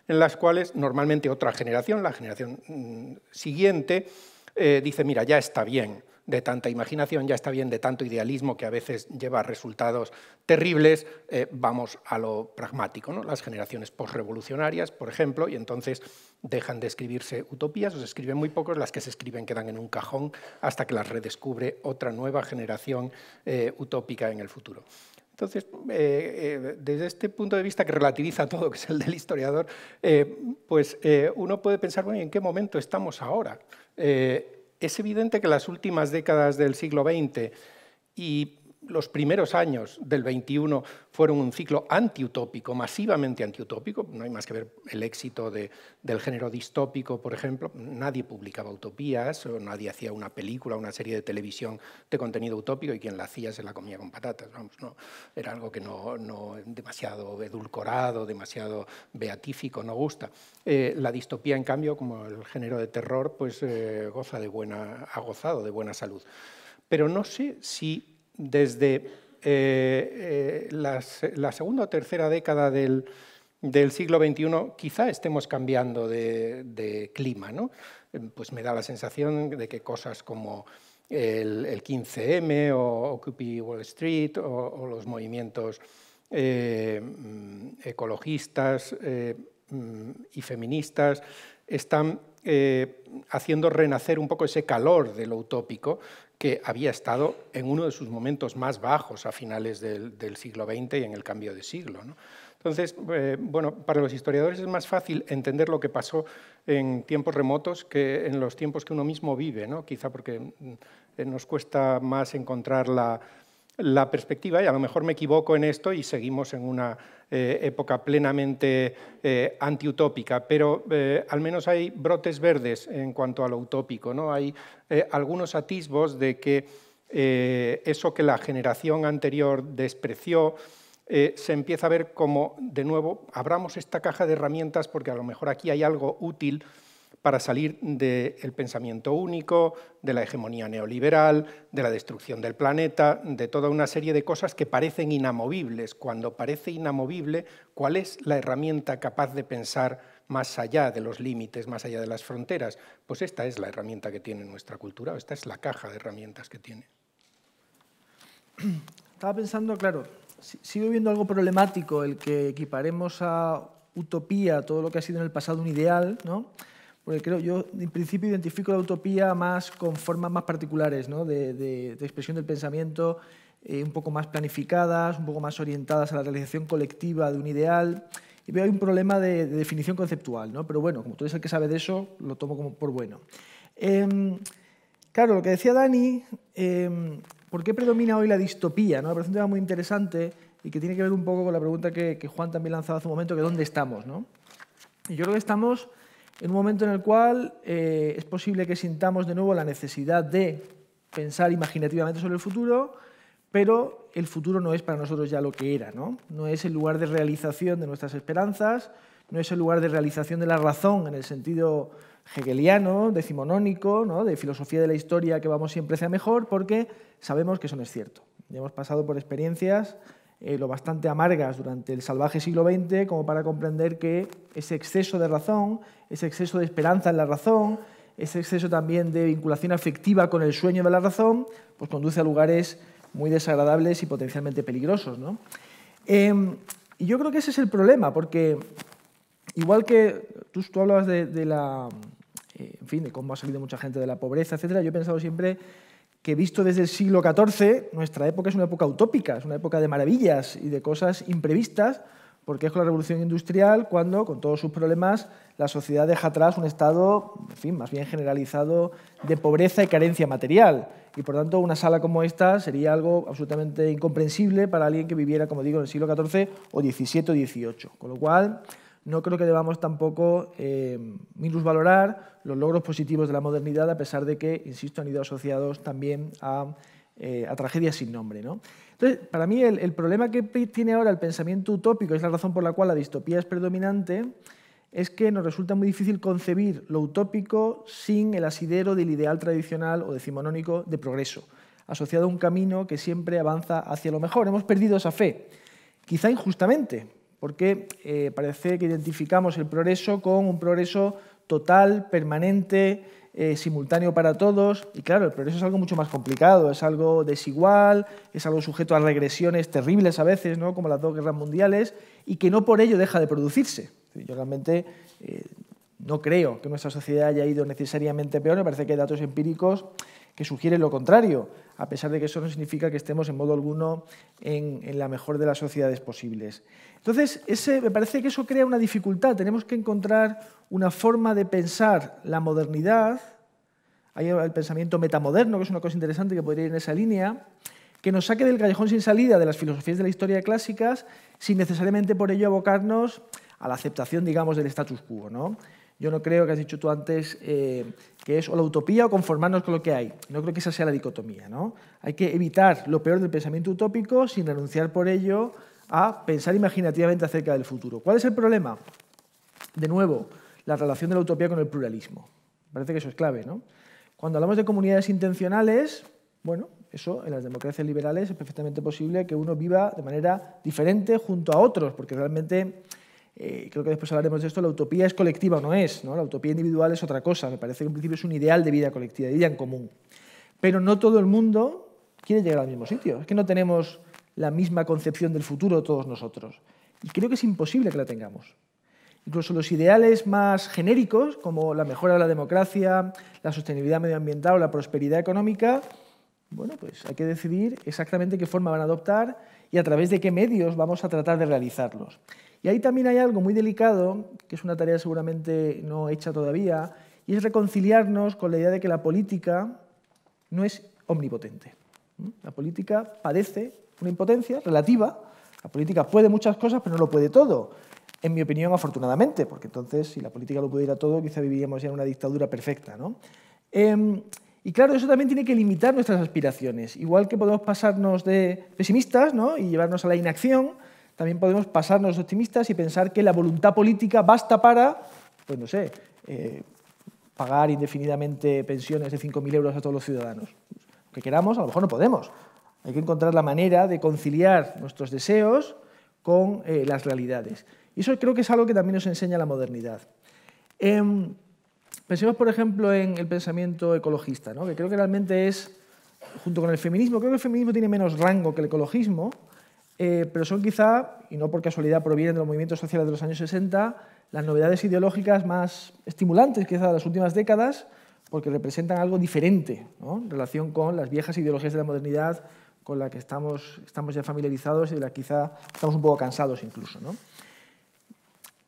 en las cuales normalmente otra generación, la generación mm, siguiente, eh, dice, mira, ya está bien de tanta imaginación, ya está bien de tanto idealismo que a veces lleva resultados terribles, eh, vamos a lo pragmático. ¿no? Las generaciones postrevolucionarias, por ejemplo, y entonces dejan de escribirse utopías, o se escriben muy pocos, las que se escriben quedan en un cajón hasta que las redescubre otra nueva generación eh, utópica en el futuro. Entonces, eh, eh, desde este punto de vista que relativiza todo, que es el del historiador, eh, pues uno puede pensar, bueno, ¿en qué momento estamos ahora? es evidente que las últimas décadas del siglo XX y los primeros años del 21 fueron un ciclo antiutópico, masivamente antiutópico. No hay más que ver el éxito del género distópico, por ejemplo. Nadie publicaba utopías, o nadie hacía una película, una serie de televisión de contenido utópico y quien la hacía se la comía con patatas. era algo que no, no demasiado edulcorado, demasiado beatífico, no gusta. Eh, la distopía, en cambio, como el género de terror, pues eh, goza de buena, ha gozado de buena salud. Pero no sé si desde eh, eh, la, segunda o tercera década del, siglo XXI, quizá estemos cambiando de, clima. Pues me da la sensación de que cosas como el, 15M o Occupy Wall Street o, los movimientos eh, mm, ecologistas mm, y feministas están haciendo renacer un poco ese calor de lo utópico que había estado en uno de sus momentos más bajos a finales del, siglo XX y en el cambio de siglo. Entonces, eh, bueno, para los historiadores es más fácil entender lo que pasó en tiempos remotos que en los tiempos que uno mismo vive, ¿no? quizá porque mm, eh, nos cuesta más encontrar la, la perspectiva, y a lo mejor me equivoco en esto y seguimos en una eh, época plenamente eh, antiutópica, pero eh, al menos hay brotes verdes en cuanto a lo utópico. ¿no? Hay algunos atisbos de que eso que la generación anterior despreció, se empieza a ver como, de nuevo, abramos esta caja de herramientas porque a lo mejor aquí hay algo útil para salir del pensamiento único, de la hegemonía neoliberal, de la destrucción del planeta, de toda una serie de cosas que parecen inamovibles. Cuando parece inamovible, ¿cuál es la herramienta capaz de pensar más allá de los límites, más allá de las fronteras? Pues esta es la herramienta que tiene nuestra cultura, esta es la caja de herramientas que tiene. Estaba pensando, claro, sigo viendo algo problemático el que equiparemos a utopía todo lo que ha sido en el pasado un ideal, ¿no? Porque creo, yo en principio identifico la utopía más con formas más particulares ¿no? de, expresión del pensamiento, eh, un poco más planificadas, un poco más orientadas a la realización colectiva de un ideal. Y veo hay un problema de, definición conceptual, ¿no? pero bueno, como tú eres el que sabe de eso, lo tomo como por bueno. Em, claro, lo que decía Dani, em, ¿por qué predomina hoy la distopía? ¿no? Me parece un tema muy interesante y que tiene que ver un poco con la pregunta que, que Juan también lanzaba hace un momento, que dónde estamos. ¿no? Y yo creo que estamos en un momento en el cual eh, es posible que sintamos de nuevo la necesidad de pensar imaginativamente sobre el futuro, pero el futuro no es para nosotros ya lo que era, ¿no? es el lugar de realización de nuestras esperanzas, no es el lugar de realización de la razón en el sentido hegeliano, decimonónico, de filosofía de la historia que vamos siempre hacia mejor, porque sabemos que eso no es cierto. Ya hemos pasado por experiencias eh, lo bastante amargas durante el salvaje siglo XX como para comprender que ese exceso de razón, ese exceso de esperanza en la razón, ese exceso también de vinculación afectiva con el sueño de la razón, pues conduce a lugares muy desagradables y potencialmente peligrosos. Em, y yo creo que ese es el problema, porque igual que tú, tú hablabas de, la... Eh, en fin, de cómo ha salido mucha gente de la pobreza, etcétera, yo he pensado siempre que visto desde el siglo XIV, nuestra época es una época utópica, es una época de maravillas y de cosas imprevistas, porque es con la revolución industrial cuando, con todos sus problemas, la sociedad deja atrás un estado, en fin, más bien generalizado de pobreza y carencia material. Y por tanto, una sala como esta sería algo absolutamente incomprensible para alguien que viviera, como digo, en el siglo XIV o XVII o XVIII. Con lo cual, no creo que debamos tampoco minusvalorar eh, los logros positivos de la modernidad, a pesar de que, insisto, han ido asociados también a, eh, tragedias sin nombre. Entonces, para mí el, el, problema que tiene ahora el pensamiento utópico, es la razón por la cual la distopía es predominante, es que nos resulta muy difícil concebir lo utópico sin el asidero del ideal tradicional o decimonónico de progreso, asociado a un camino que siempre avanza hacia lo mejor. Hemos perdido esa fe, quizá injustamente, porque eh, parece que identificamos el progreso con un progreso total, permanente, eh, simultáneo para todos. Y claro, el progreso es algo mucho más complicado, es algo desigual, es algo sujeto a regresiones terribles a veces, ¿no? como las dos guerras mundiales, y que no por ello deja de producirse. Yo realmente eh, no creo que nuestra sociedad haya ido necesariamente peor, me parece que hay datos empíricos que sugiere lo contrario, a pesar de que eso no significa que estemos en modo alguno en, la mejor de las sociedades posibles. Entonces, ese, me parece que eso crea una dificultad. Tenemos que encontrar una forma de pensar la modernidad. Hay el pensamiento metamoderno, que es una cosa interesante que podría ir en esa línea, que nos saque del callejón sin salida de las filosofías de la historia clásicas, sin necesariamente por ello abocarnos a la aceptación, digamos, del status quo. ¿no? Yo no creo que has dicho tú antes eh, que es o la utopía o conformarnos con lo que hay. No creo que esa sea la dicotomía. ¿no? Hay que evitar lo peor del pensamiento utópico sin renunciar por ello a pensar imaginativamente acerca del futuro. ¿Cuál es el problema? De nuevo, la relación de la utopía con el pluralismo. Parece que eso es clave. ¿no? Cuando hablamos de comunidades intencionales, bueno, eso en las democracias liberales es perfectamente posible que uno viva de manera diferente junto a otros, porque realmente eh, creo que después hablaremos de esto, la utopía es colectiva o no es, la utopía individual es otra cosa, me parece que en principio es un ideal de vida colectiva, de vida en común. Pero no todo el mundo quiere llegar al mismo sitio, es que no tenemos la misma concepción del futuro todos nosotros. Y creo que es imposible que la tengamos. Incluso los ideales más genéricos, como la mejora de la democracia, la sostenibilidad medioambiental o la prosperidad económica, bueno, pues hay que decidir exactamente qué forma van a adoptar y a través de qué medios vamos a tratar de realizarlos. Y ahí también hay algo muy delicado, que es una tarea seguramente no hecha todavía, y es reconciliarnos con la idea de que la política no es omnipotente. La política padece una impotencia relativa. La política puede muchas cosas, pero no lo puede todo. En mi opinión, afortunadamente, porque entonces si la política lo pudiera todo, quizá viviríamos ya en una dictadura perfecta. Em, y claro, eso también tiene que limitar nuestras aspiraciones. Igual que podemos pasarnos de pesimistas y llevarnos a la inacción, también podemos pasarnos optimistas y pensar que la voluntad política basta para, pues no sé, eh, pagar indefinidamente pensiones de 5.000 euros a todos los ciudadanos. Lo que queramos, a lo mejor no podemos. Hay que encontrar la manera de conciliar nuestros deseos con eh, las realidades. Y eso creo que es algo que también nos enseña la modernidad. Em, pensemos, por ejemplo, en el pensamiento ecologista, ¿no? que creo que realmente es, junto con el feminismo, creo que el feminismo tiene menos rango que el ecologismo, eh, pero son quizá, y no por casualidad provienen de los movimientos sociales de los años 60, las novedades ideológicas más estimulantes quizá de las últimas décadas, porque representan algo diferente en relación con las viejas ideologías de la modernidad con las que estamos, ya familiarizados y de la que quizá estamos un poco cansados incluso.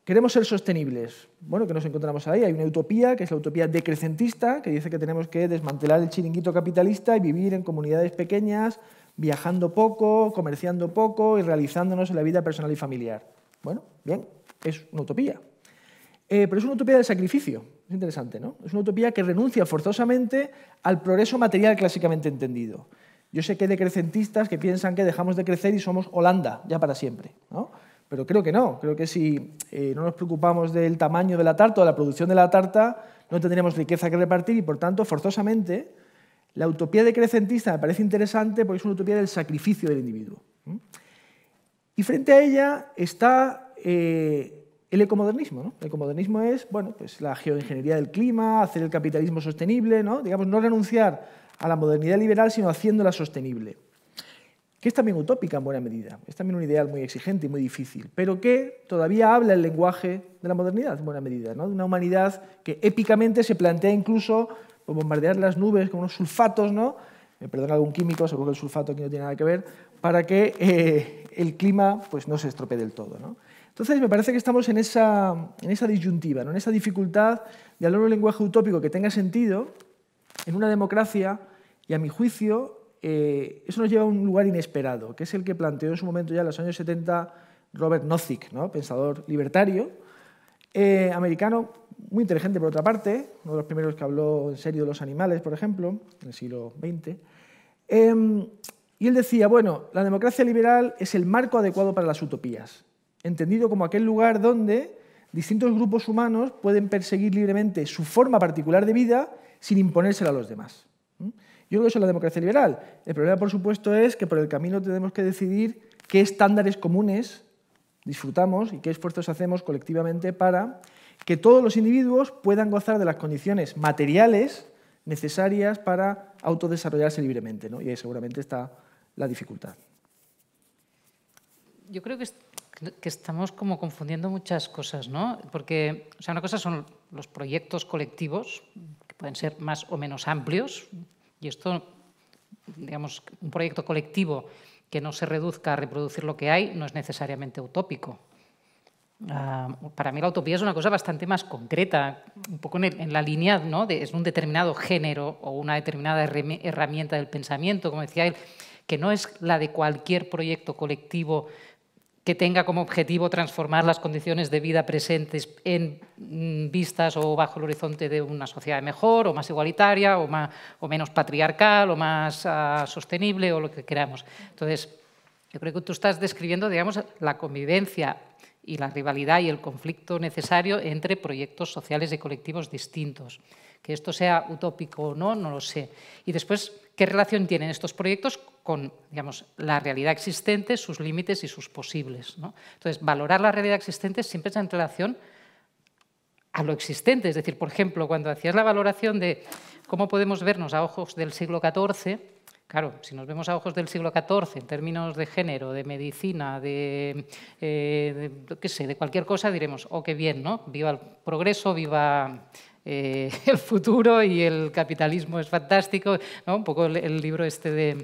Queremos ser sostenibles. Bueno, que nos encontramos ahí. Hay una utopía, que es la utopía decrecentista, que dice que tenemos que desmantelar el chiringuito capitalista y vivir en comunidades pequeñas, viajando poco, comerciando poco y realizándonos en la vida personal y familiar. Bueno, bien, es una utopía. Eh, pero es una utopía de sacrificio. Es interesante, ¿no? Es una utopía que renuncia forzosamente al progreso material clásicamente entendido. Yo sé que hay decrecentistas que piensan que dejamos de crecer y somos Holanda ya para siempre, ¿no? Pero creo que no. Creo que si eh, no nos preocupamos del tamaño de la tarta o de la producción de la tarta, no tendríamos riqueza que repartir y, por tanto, forzosamente la utopía decrecentista me parece interesante porque es una utopía del sacrificio del individuo. Y frente a ella está eh, el ecomodernismo. El ecomodernismo es bueno, pues, la geoingeniería del clima, hacer el capitalismo sostenible, ¿no? digamos, no renunciar a la modernidad liberal, sino haciéndola sostenible. Que es también utópica en buena medida, es también un ideal muy exigente y muy difícil, pero que todavía habla el lenguaje de la modernidad en buena medida, de una humanidad que épicamente se plantea incluso o bombardear las nubes con unos sulfatos, ¿no? Me algún químico, seguro que el sulfato aquí no tiene nada que ver, para que eh, el clima pues, no se estropee del todo. ¿no? Entonces, me parece que estamos en esa, en esa disyuntiva, en esa dificultad de hablar un lenguaje utópico que tenga sentido en una democracia y, a mi juicio, eh, eso nos lleva a un lugar inesperado, que es el que planteó en su momento ya en los años 70 Robert Nozick, ¿no? pensador libertario eh, americano muy inteligente por otra parte, uno de los primeros que habló en serio de los animales, por ejemplo, en el siglo XX. Em, y él decía, bueno, la democracia liberal es el marco adecuado para las utopías, entendido como aquel lugar donde distintos grupos humanos pueden perseguir libremente su forma particular de vida sin imponérsela a los demás. ¿Mm? Yo creo que eso es la democracia liberal. El problema, por supuesto, es que por el camino tenemos que decidir qué estándares comunes disfrutamos y qué esfuerzos hacemos colectivamente para que todos los individuos puedan gozar de las condiciones materiales necesarias para autodesarrollarse libremente. ¿no? Y ahí seguramente está la dificultad. Yo creo que, estamos como confundiendo muchas cosas, ¿no? Porque, sea, una cosa son los proyectos colectivos, que pueden ser más o menos amplios, y esto, digamos, un proyecto colectivo que no se reduzca a reproducir lo que hay no es necesariamente utópico. Ah, para mí la utopía es una cosa bastante más concreta, un poco en, la línea, ¿no? De, es un determinado género o una determinada herramienta del pensamiento, como decía él, que no es la de cualquier proyecto colectivo que tenga como objetivo transformar las condiciones de vida presentes en mm, vistas o bajo el horizonte de una sociedad mejor o más igualitaria o, más, o menos patriarcal o más ah, sostenible o lo que queramos. Entonces, yo creo que tú estás describiendo, digamos, la convivencia y la rivalidad y el conflicto necesario entre proyectos sociales y colectivos distintos. Que esto sea utópico o no, no lo sé. Y después, ¿qué relación tienen estos proyectos con digamos, la realidad existente, sus límites y sus posibles? Entonces, valorar la realidad existente siempre está en relación a lo existente. Es decir, por ejemplo, cuando hacías la valoración de cómo podemos vernos a ojos del siglo XIV, Claro, si nos vemos a ojos del siglo XIV, en términos de género, de medicina, de, eh, sé, de cualquier cosa, diremos, oh, qué bien, ¿no? Viva el progreso, viva eh, el futuro y el capitalismo es fantástico, Un poco el, libro este de,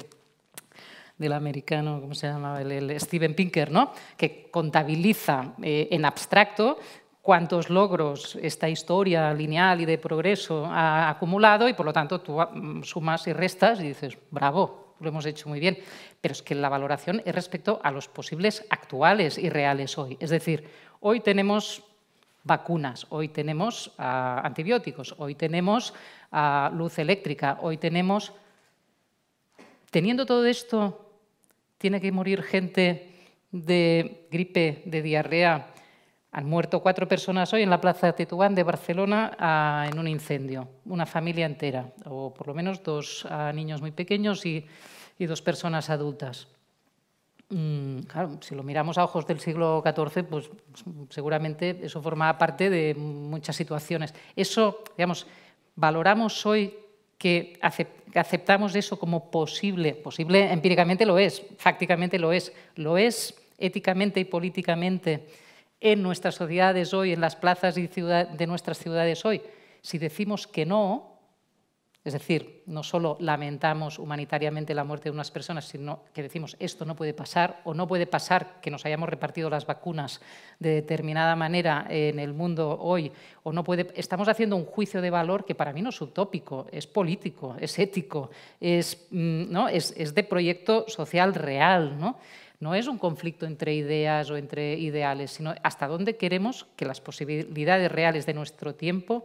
del americano, ¿cómo se llamaba? El, Steven Pinker, ¿no? que contabiliza eh, en abstracto cuántos logros esta historia lineal y de progreso ha acumulado y por lo tanto tú ah, mm, sumas y restas y dices, bravo, lo hemos hecho muy bien. Pero es que la valoración es respecto a los posibles actuales y reales hoy. Es decir, hoy tenemos vacunas, hoy tenemos ah, antibióticos, hoy tenemos ah, luz eléctrica, hoy tenemos... Teniendo todo esto, ¿tiene que morir gente de gripe, de diarrea, han muerto cuatro personas hoy en la plaza Tetuán de Barcelona ah, en un incendio, una familia entera, o por lo menos dos ah, niños muy pequeños y, dos personas adultas. Mm, si lo miramos a ojos del siglo XIV, pues seguramente eso formaba parte de muchas situaciones. Eso, digamos, valoramos hoy que aceptamos eso como posible. Posible empíricamente lo es, fácticamente lo es, lo es éticamente y políticamente en nuestras sociedades hoy, en las plazas y ciudad, de nuestras ciudades hoy. Si decimos que no, es decir, no solo lamentamos humanitariamente la muerte de unas personas, sino que decimos esto no puede pasar o no puede pasar que nos hayamos repartido las vacunas de determinada manera en el mundo hoy o no puede estamos haciendo un juicio de valor que para mí no es utópico, es político, es ético, es, mm, ¿no? es, es de proyecto social real, ¿no? No es un conflicto entre ideas o entre ideales, sino hasta dónde queremos que las posibilidades reales de nuestro tiempo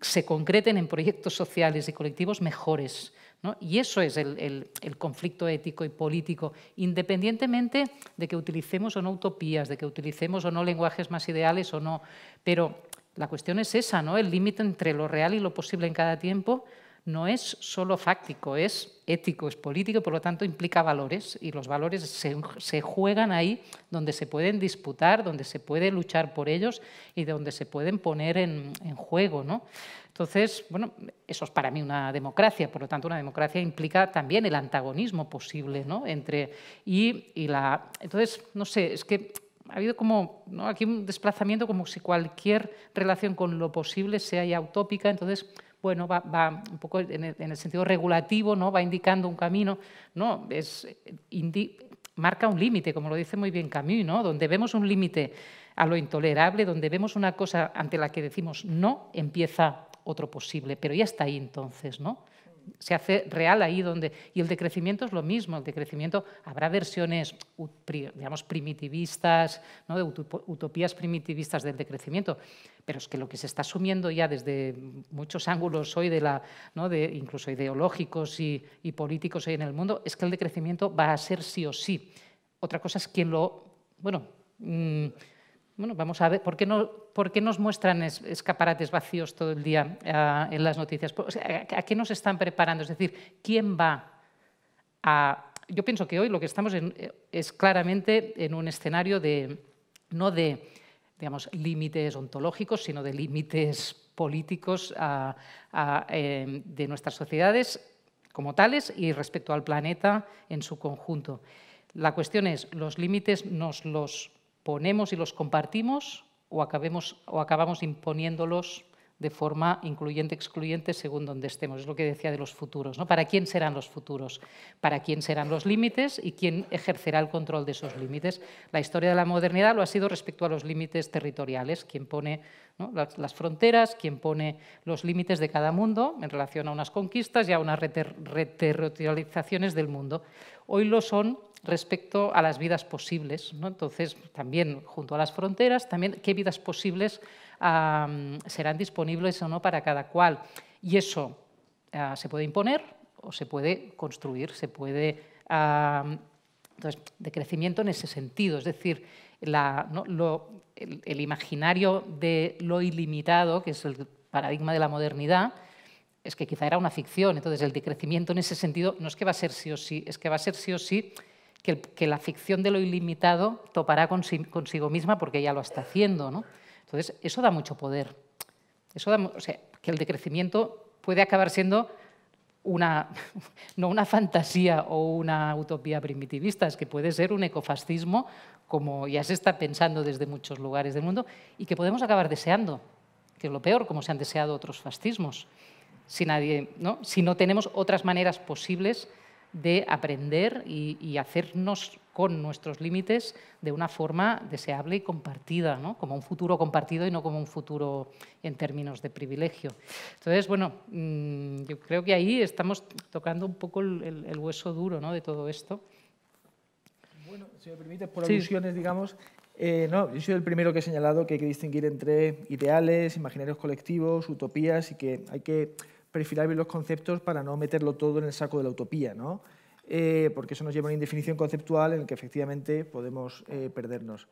se concreten en proyectos sociales y colectivos mejores. Y eso es el, conflicto ético y político, independientemente de que utilicemos o no utopías, de que utilicemos o no lenguajes más ideales o no. Pero la cuestión es esa, ¿no? el límite entre lo real y lo posible en cada tiempo no es solo fáctico, es ético, es político por lo tanto implica valores y los valores se, juegan ahí donde se pueden disputar, donde se puede luchar por ellos y donde se pueden poner en, juego. ¿no? Entonces, bueno, eso es para mí una democracia, por lo tanto una democracia implica también el antagonismo posible entre y, la... Entonces, no sé, es que ha habido como ¿no? aquí un desplazamiento como si cualquier relación con lo posible sea ya utópica, entonces bueno, va, un poco en el, sentido regulativo, ¿no? va indicando un camino, no, es, eh, marca un límite, como lo dice muy bien Camus, ¿no? donde vemos un límite a lo intolerable, donde vemos una cosa ante la que decimos no, empieza otro posible, pero ya está ahí entonces, ¿no? se hace real ahí donde... Y el decrecimiento es lo mismo, el decrecimiento habrá versiones, digamos, primitivistas, ¿no? de utopías primitivistas del decrecimiento, pero es que lo que se está asumiendo ya desde muchos ángulos hoy, de la, ¿no? de, incluso ideológicos y, políticos hoy en el mundo, es que el decrecimiento va a ser sí o sí. Otra cosa es que lo... Bueno, mm, bueno, vamos a ver, ¿por qué, nos muestran escaparates vacíos todo el día ah, en las noticias? Pues, ¿A qué nos están preparando? Es decir, ¿quién va a...? Yo pienso que hoy lo que estamos eh, es claramente en un escenario de, no de digamos, límites ontológicos, sino de límites políticos ah, ah, em, de nuestras sociedades como tales y respecto al planeta en su conjunto. La cuestión es, ¿los límites nos los ponemos y los compartimos o, acabemos, o acabamos imponiéndolos de forma incluyente, excluyente, según donde estemos. Es lo que decía de los futuros. ¿no? ¿Para quién serán los futuros? ¿Para quién serán los límites? ¿Y quién ejercerá el control de esos límites? La historia de la modernidad lo ha sido respecto a los límites territoriales, Quién pone las, fronteras, quién pone los límites de cada mundo en relación a unas conquistas y a unas reterritorializaciones del mundo hoy lo son respecto a las vidas posibles. ¿no? Entonces, también junto a las fronteras, también qué vidas posibles serán disponibles o no para cada cual. Y eso ah, se puede imponer o se puede construir, se puede... entonces, de crecimiento en ese sentido, es decir, el, imaginario de lo ilimitado, que es el paradigma de la modernidad, es que quizá era una ficción. Entonces, el decrecimiento en ese sentido no es que va a ser sí o sí, es que va a ser sí o sí que, la ficción de lo ilimitado topará consigo misma porque ya lo está haciendo. Entonces, eso da mucho poder. Eso da, o sea, que el decrecimiento puede acabar siendo una, no una fantasía o una utopía primitivista, es que puede ser un ecofascismo, como ya se está pensando desde muchos lugares del mundo, y que podemos acabar deseando, que es lo peor, como se han deseado otros fascismos si, nadie, ¿no? si no tenemos otras maneras posibles de aprender y, hacernos con nuestros límites de una forma deseable y compartida, ¿no? como un futuro compartido y no como un futuro en términos de privilegio. Entonces, bueno, mm, yo creo que ahí estamos tocando un poco el, hueso duro ¿no? de todo esto. Bueno, si me permites, por alusiones, digamos, eh, no, yo soy el primero que he señalado que hay que distinguir entre ideales, imaginarios colectivos, utopías y que hay que perfilar bien los conceptos para no meterlo todo en el saco de la utopía, ¿no? Eh, porque eso nos lleva a una indefinición conceptual en la que efectivamente podemos eh, perdernos.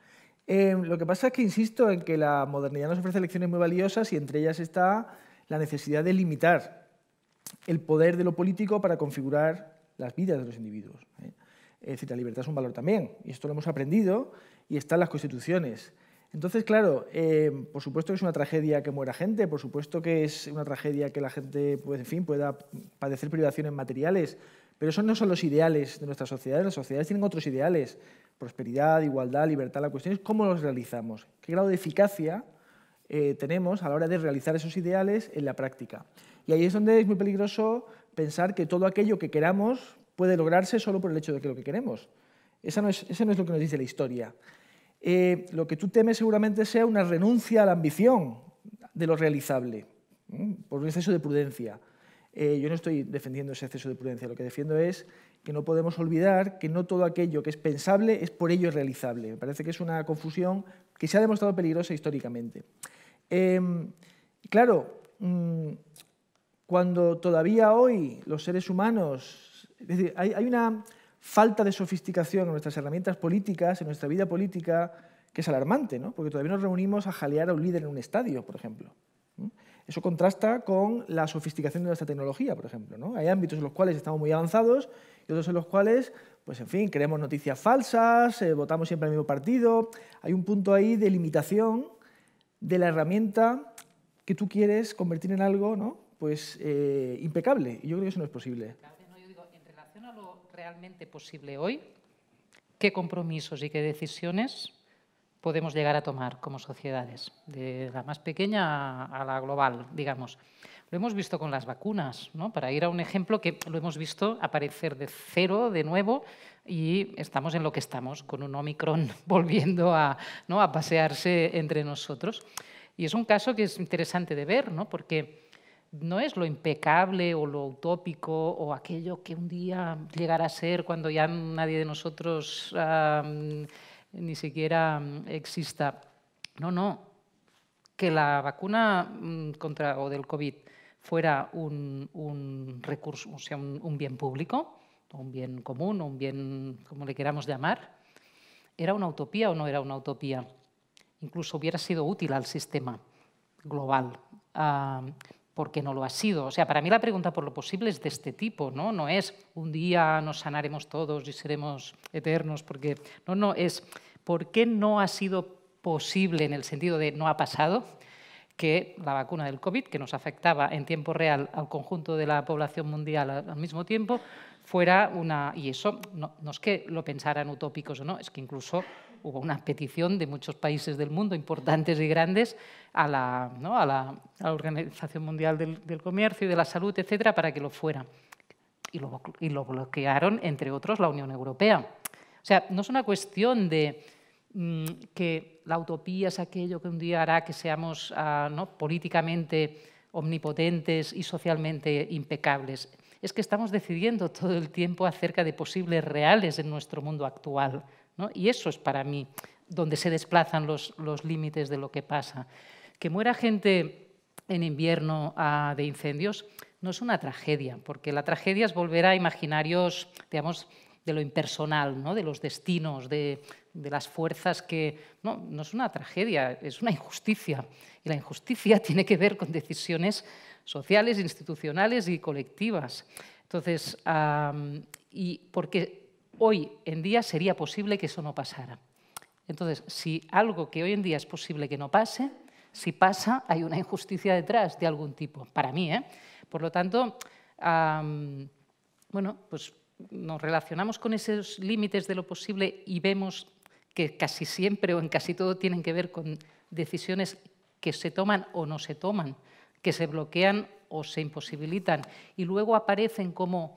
Em, lo que pasa es que insisto en que la modernidad nos ofrece lecciones muy valiosas y entre ellas está la necesidad de limitar el poder de lo político para configurar las vidas de los individuos. ¿eh? Es decir, la libertad es un valor también, y esto lo hemos aprendido, y está en las constituciones. Entonces, claro, eh, por supuesto que es una tragedia que muera gente, por supuesto que es una tragedia que la gente, pues, en fin, pueda padecer privaciones materiales, pero esos no son los ideales de nuestras sociedades, las sociedades tienen otros ideales, prosperidad, igualdad, libertad, la cuestión es cómo los realizamos, qué grado de eficacia eh, tenemos a la hora de realizar esos ideales en la práctica. Y ahí es donde es muy peligroso pensar que todo aquello que queramos puede lograrse solo por el hecho de que lo que queremos. eso no es lo que nos dice la historia. Eh, lo que tú temes seguramente sea una renuncia a la ambición de lo realizable, por un exceso de prudencia. Eh, yo no estoy defendiendo ese exceso de prudencia, lo que defiendo es que no podemos olvidar que no todo aquello que es pensable es por ello realizable. Me parece que es una confusión que se ha demostrado peligrosa históricamente. Em, claro, mm, cuando todavía hoy los seres humanos... Es decir, hay, hay una falta de sofisticación en nuestras herramientas políticas, en nuestra vida política, que es alarmante, ¿no? porque todavía nos reunimos a jalear a un líder en un estadio, por ejemplo. Eso contrasta con la sofisticación de nuestra tecnología, por ejemplo. ¿no? Hay ámbitos en los cuales estamos muy avanzados y otros en los cuales, pues en fin, creemos noticias falsas, eh, votamos siempre al mismo partido. Hay un punto ahí de limitación de la herramienta que tú quieres convertir en algo ¿no? pues, eh, impecable. Y yo creo que eso no es posible realmente posible hoy, qué compromisos y qué decisiones podemos llegar a tomar como sociedades, de la más pequeña a la global, digamos. Lo hemos visto con las vacunas, ¿no? para ir a un ejemplo que lo hemos visto aparecer de cero de nuevo y estamos en lo que estamos, con un Omicron volviendo a, ¿no? a pasearse entre nosotros. Y es un caso que es interesante de ver, ¿no? porque no es lo impecable o lo utópico o aquello que un día llegará a ser cuando ya nadie de nosotros ni siquiera exista. No, no. Que la vacuna mm, contra o del COVID fuera un, recurso, o sea, un, bien público, un bien común, un bien, como le queramos llamar, ¿era una utopía o no era una utopía? Incluso hubiera sido útil al sistema global porque no lo ha sido. O sea, para mí la pregunta por lo posible es de este tipo, ¿no? No es un día nos sanaremos todos y seremos eternos, porque no, no, es por qué no ha sido posible en el sentido de no ha pasado que la vacuna del COVID, que nos afectaba en tiempo real al conjunto de la población mundial al mismo tiempo, fuera una... Y eso no es que lo pensaran utópicos o no, es que incluso hubo una petición de muchos países del mundo, importantes y grandes, a la, Organización Mundial del, Comercio y de la Salud, etcétera, para que lo fuera. Y lo, bloquearon, entre otros, la Unión Europea. O sea, no es una cuestión de mm, que la utopía es aquello que un día hará que seamos ah, políticamente omnipotentes y socialmente impecables es que estamos decidiendo todo el tiempo acerca de posibles reales en nuestro mundo actual. Y eso es para mí donde se desplazan los, límites de lo que pasa. Que muera gente en invierno ah, de incendios no es una tragedia, porque la tragedia es volver a imaginarios, digamos, de lo impersonal, ¿no? de los destinos, de, las fuerzas que... No, no es una tragedia, es una injusticia. Y la injusticia tiene que ver con decisiones sociales, institucionales y colectivas. Entonces, y porque hoy en día sería posible que eso no pasara. Entonces, si algo que hoy en día es posible que no pase, si pasa, hay una injusticia detrás de algún tipo, para mí. ¿eh? Por lo tanto, bueno, pues nos relacionamos con esos límites de lo posible y vemos que casi siempre o en casi todo tienen que ver con decisiones que se toman o no se toman, que se bloquean o se imposibilitan y luego aparecen como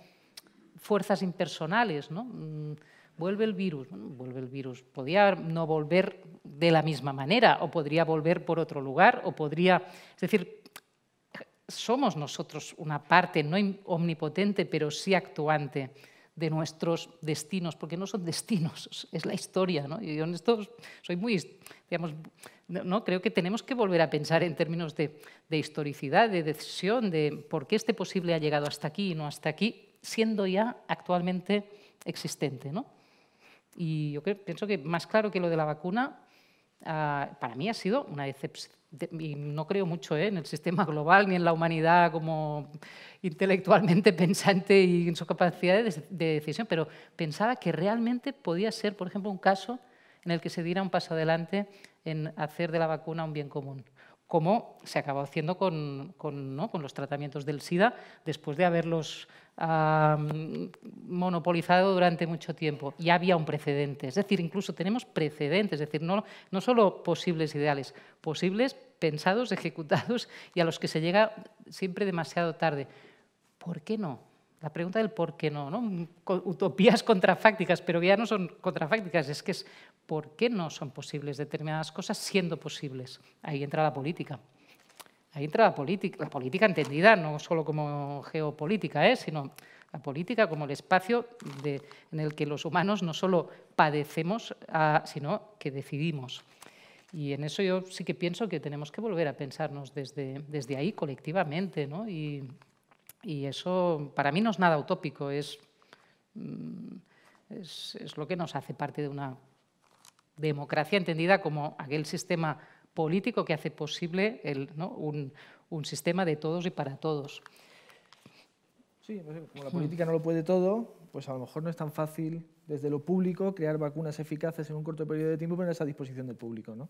fuerzas impersonales, ¿no? Mm, vuelve el virus, vuelve el virus. Podría no volver de la misma manera, o podría volver por otro lugar, o podría. Es decir, somos nosotros una parte no omnipotente, pero sí actuante de nuestros destinos, porque no son destinos, es la historia. ¿no? Y yo en esto soy muy, digamos, no, creo que tenemos que volver a pensar en términos de historicidad, de decisión, de por qué este posible ha llegado hasta aquí y no hasta aquí, siendo ya actualmente existente. ¿no? Y yo pienso que más claro que lo de la vacuna, ah, para mí ha sido una decepción. y no creo mucho ¿eh? en el sistema global ni en la humanidad como intelectualmente pensante y en sus capacidades de, decisión, pero pensaba que realmente podía ser, por ejemplo, un caso en el que se diera un paso adelante en hacer de la vacuna un bien común como se acabó haciendo con, los tratamientos del SIDA después de haberlos monopolizado durante mucho tiempo. Ya había un precedente, es decir, incluso tenemos precedentes, es decir, no, no solo posibles ideales, posibles pensados, ejecutados y a los que se llega siempre demasiado tarde. ¿Por qué no? La pregunta del por qué no, ¿no? Utopías contrafácticas, pero ya no son contrafácticas, es que es por qué no son posibles determinadas cosas siendo posibles. Ahí entra la política. Ahí entra la política, la política entendida no solo como geopolítica, ¿eh? sino la política como el espacio en el que los humanos no solo padecemos, ah, sino que decidimos. Y en eso yo sí que pienso que tenemos que volver a pensarnos desde, ahí colectivamente. Y, eso para mí no es nada utópico, es, mm, es lo que nos hace parte de una democracia entendida como aquel sistema político que hace posible un, sistema de todos y para todos. Sí, pues, como la política no lo puede todo, pues a lo mejor no es tan fácil desde lo público crear vacunas eficaces en un corto periodo de tiempo, pero no a disposición del público. ¿no?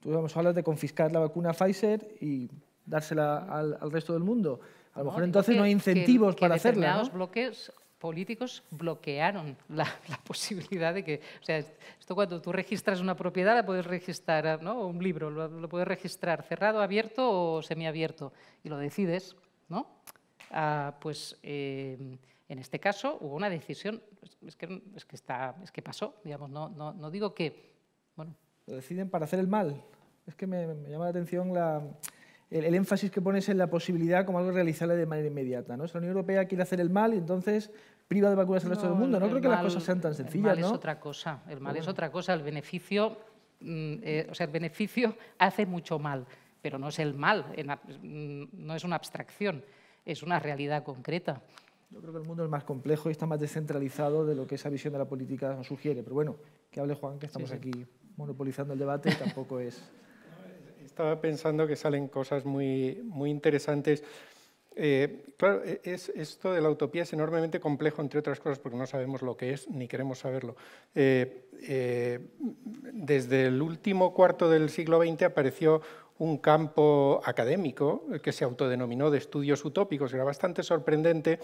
Tú vamos a hablar de confiscar la vacuna Pfizer y dársela al, resto del mundo. A lo mejor entonces no hay incentivos para hacerla. bloques políticos bloquearon la, posibilidad de que, o sea, esto cuando tú registras una propiedad la puedes registrar, ¿no? un libro lo, puedes registrar cerrado, abierto o semiabierto y lo decides, ¿no? Ah, pues eh, en este caso hubo una decisión, es que, es que, está, es que pasó, digamos, no, no, no digo que, bueno. Lo deciden para hacer el mal. Es que me llama la atención la, el, énfasis que pones en la posibilidad como algo realizable de manera inmediata. ¿no? la Unión Europea quiere hacer el mal y entonces priva de vacunas al resto del mundo. No creo que las cosas sean tan sencillas. El mal es otra cosa. El mal es otra cosa. El beneficio, mm, eh, o sea, el beneficio hace mucho mal, pero no es el mal, mm, no es una abstracción, es una realidad concreta. Yo creo que el mundo es más complejo y está más descentralizado de lo que esa visión de la política nos sugiere. Pero bueno, que hable Juan, que estamos aquí monopolizando el debate tampoco es estaba pensando que salen cosas muy, muy interesantes. Eh, claro, e, es, esto de la utopía es enormemente complejo, entre otras cosas, porque no sabemos lo que es ni queremos saberlo. Eh, eh, desde el último cuarto del siglo XX apareció un campo académico que se autodenominó de estudios utópicos. Era bastante sorprendente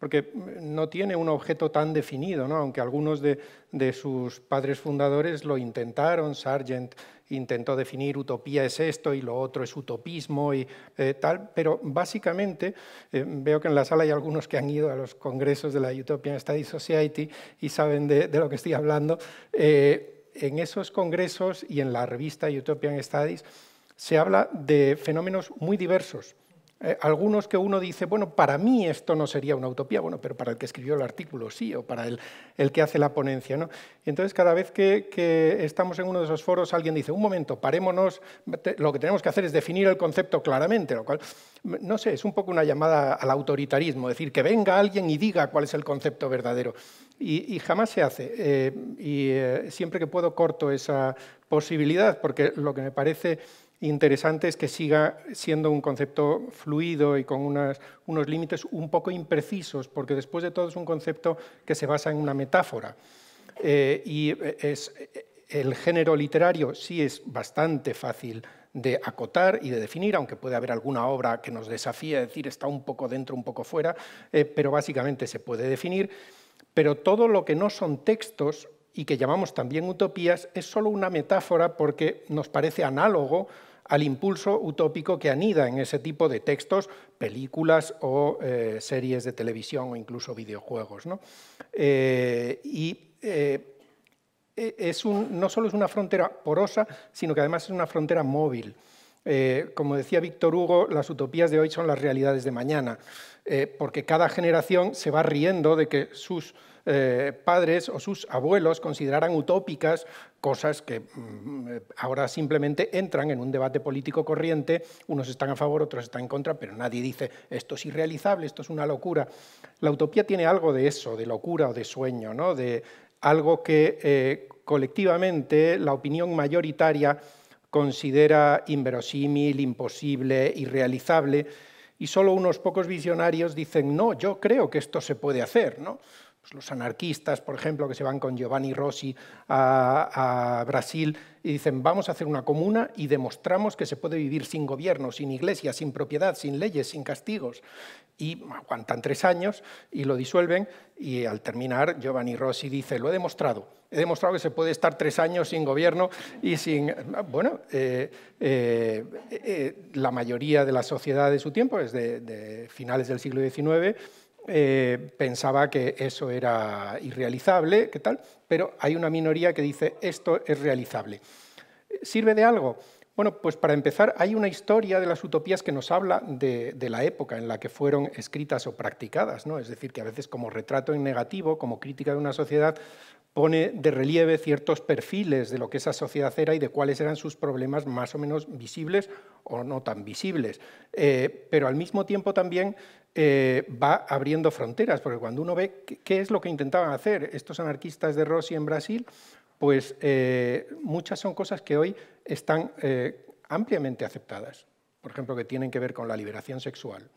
porque no tiene un objeto tan definido, ¿no? aunque algunos de, de sus padres fundadores lo intentaron, Sargent, intentó definir utopía es esto y lo otro es utopismo y eh, tal, pero básicamente eh, veo que en la sala hay algunos que han ido a los congresos de la Utopian Studies Society y saben de, lo que estoy hablando. Eh, en esos congresos y en la revista Utopian Studies se habla de fenómenos muy diversos eh, algunos que uno dice, bueno, para mí esto no sería una utopía, bueno, pero para el que escribió el artículo sí, o para el, el que hace la ponencia. ¿no? entonces, cada vez que, estamos en uno de esos foros, alguien dice, un momento, parémonos, lo que tenemos que hacer es definir el concepto claramente, lo cual, no sé, es un poco una llamada al autoritarismo, decir, que venga alguien y diga cuál es el concepto verdadero. Y, jamás se hace. Eh, y eh, siempre que puedo corto esa posibilidad, porque lo que me parece interesante es que siga siendo un concepto fluido y con unas, unos límites un poco imprecisos, porque después de todo es un concepto que se basa en una metáfora. Eh, y eh, es, eh, el género literario sí es bastante fácil de acotar y de definir, aunque puede haber alguna obra que nos desafíe, a decir está un poco dentro, un poco fuera, pero básicamente se puede definir. Pero todo lo que no son textos y que llamamos también utopías, es solo una metáfora porque nos parece análogo al impulso utópico que anida en ese tipo de textos, películas o eh, series de televisión o incluso videojuegos. ¿no? Eh, y eh, e, es un, no solo es una frontera porosa, sino que además es una frontera móvil. como decía Víctor Hugo, las utopías de hoy son las realidades de mañana, porque cada generación se va riendo de que sus eh, padres o sus abuelos consideraran utópicas cosas que mm, eh, ahora simplemente entran en un debate político corriente, unos están a favor, otros están en contra, pero nadie dice esto es irrealizable, esto es una locura. La utopía tiene algo de eso, de locura o de sueño, ¿no? de algo que eh, colectivamente la opinión mayoritaria considera inverosímil, imposible, irrealizable, y solo unos pocos visionarios dicen, no, yo creo que esto se puede hacer. ¿no? Pues, los anarquistas, por ejemplo, que se van con Giovanni Rossi a, Brasil y dicen, vamos a hacer una comuna y demostramos que se puede vivir sin gobierno, sin iglesia, sin propiedad, sin leyes, sin castigos. Y aguantan tres años y lo disuelven y al terminar Giovanni Rossi dice, lo he demostrado, he demostrado que se puede estar tres años sin gobierno y sin... Bueno, eh, eh, eh, la mayoría de la sociedad de su tiempo, desde finales del siglo XIX, eh, pensaba que eso era irrealizable, ¿qué tal? Pero hay una minoría que dice esto es realizable. ¿Sirve de algo? Bueno, pues para empezar, hay una historia de las utopías que nos habla de, la época en la que fueron escritas o practicadas, ¿no? Es decir, que a veces como retrato en negativo, como crítica de una sociedad, pone de relieve ciertos perfiles de lo que esa sociedad era y de cuáles eran sus problemas más o menos visibles o no tan visibles. Eh, pero al mismo tiempo también eh, va abriendo fronteras, porque cuando uno ve qué es lo que intentaban hacer estos anarquistas de Rossi en Brasil, pues eh, muchas son cosas que hoy están ampliamente aceptadas. Por ejemplo, que tienen que ver con la liberación sexual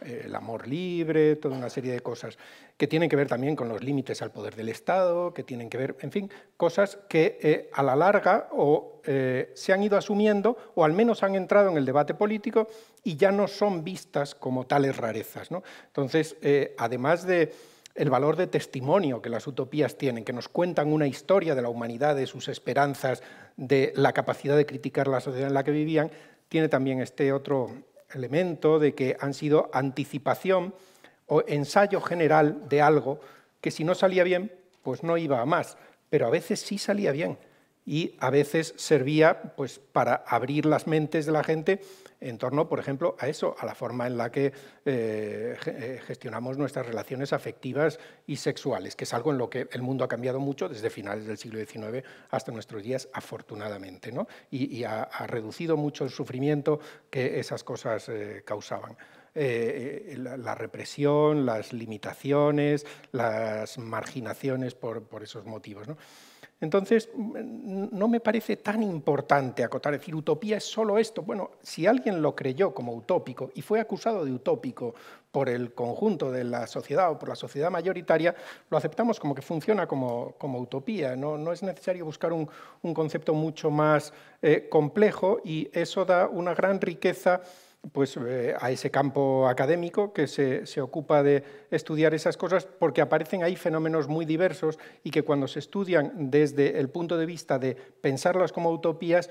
eh, el amor libre, toda una serie de cosas que tienen que ver también con los límites al poder del Estado, que tienen que ver, en fin, cosas que eh, a la larga o eh, se han ido asumiendo o al menos han entrado en el debate político y ya no son vistas como tales rarezas. ¿no? Entonces, además de el valor de testimonio que las utopías tienen, que nos cuentan una historia de la humanidad, de sus esperanzas, de la capacidad de criticar la sociedad en la que vivían, tiene también este otro, elemento de que han sido anticipación o ensayo general de algo que si no salía bien, pues no iba a más, pero a veces sí salía bien y a veces servía pues para abrir las mentes de la gente en torno, por ejemplo, a eso, a la forma en la que eh, eh, gestionamos nuestras relaciones afectivas y sexuales, que es algo en lo que el mundo ha cambiado mucho desde finales del siglo XIX hasta nuestros días, afortunadamente, ¿no? y, ha, reducido mucho el sufrimiento que esas cosas eh, causaban. la, represión, las limitaciones, las marginaciones por, por esos motivos. ¿no? Entonces, mm, no me parece tan importante acotar, decir, utopía es solo esto. Bueno, si alguien lo creyó como utópico y fue acusado de utópico por el conjunto de la sociedad o por la sociedad mayoritaria, lo aceptamos como que funciona como, utopía. No, es necesario buscar un, concepto mucho más eh, complejo y eso da una gran riqueza pues, eh, a ese campo académico que se, se, ocupa de estudiar esas cosas, porque aparecen ahí fenómenos muy diversos y que cuando se estudian desde el punto de vista de pensarlas como utopías,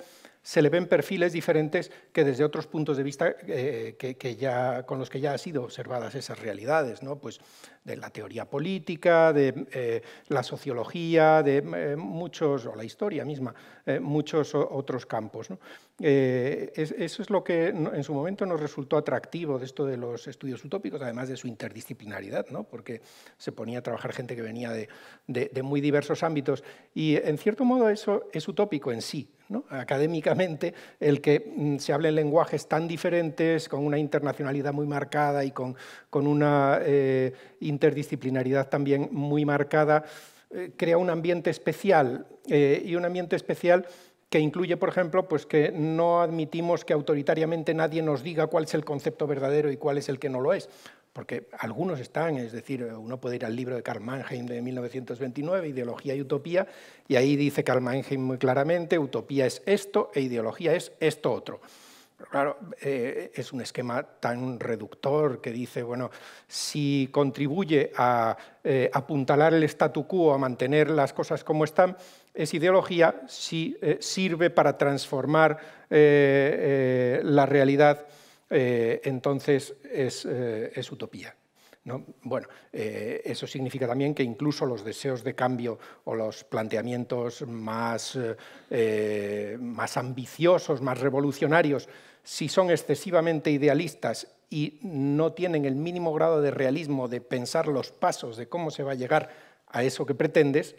se le ven perfiles diferentes que desde otros puntos de vista eh, que, ya, con los que ya han sido observadas esas realidades, ¿no? pues de la teoría política, de eh, la sociología, de eh, muchos, o la historia misma, muchos otros campos. eso es lo que en su momento nos resultó atractivo de esto de los estudios utópicos, además de su interdisciplinaridad, ¿no? porque se ponía a trabajar gente que venía de muy diversos ámbitos y en cierto modo eso es utópico en sí académicamente el que mm, se hable en lenguajes tan diferentes, con una internacionalidad muy marcada y con, una eh, interdisciplinaridad también muy marcada, eh, crea un ambiente especial eh, y un ambiente especial que incluye, por ejemplo, pues que no admitimos que autoritariamente nadie nos diga cuál es el concepto verdadero y cuál es el que no lo es porque algunos están, es decir, uno puede ir al libro de Karl Mannheim de 1929, Ideología y Utopía, y ahí dice Karl Mannheim muy claramente, utopía es esto e ideología es esto otro. claro, eh, es un esquema tan reductor que dice, bueno, si contribuye a eh, apuntalar el statu quo, a mantener las cosas como están, es ideología, si eh, sirve para transformar la realidad eh, entonces es, eh, utopía. Bueno, eh, eso significa también que incluso los deseos de cambio o los planteamientos más, más ambiciosos, más revolucionarios, si son excesivamente idealistas y no tienen el mínimo grado de realismo de pensar los pasos de cómo se va a llegar a eso que pretendes,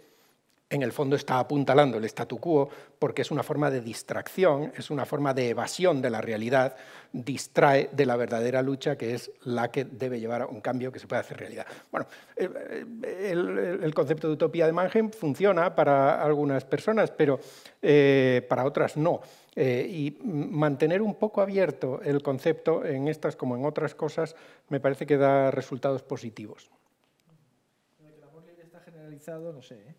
en el fondo está apuntalando el statu quo porque es una forma de distracción, es una forma de evasión de la realidad, distrae de la verdadera lucha que es la que debe llevar a un cambio que se pueda hacer realidad. Bueno, eh, eh, el, concepto de utopía de Mannheim funciona para algunas personas, pero eh, para otras no. y mantener un poco abierto el concepto en estas como en otras cosas me parece que da resultados positivos. está generalizado, no sé.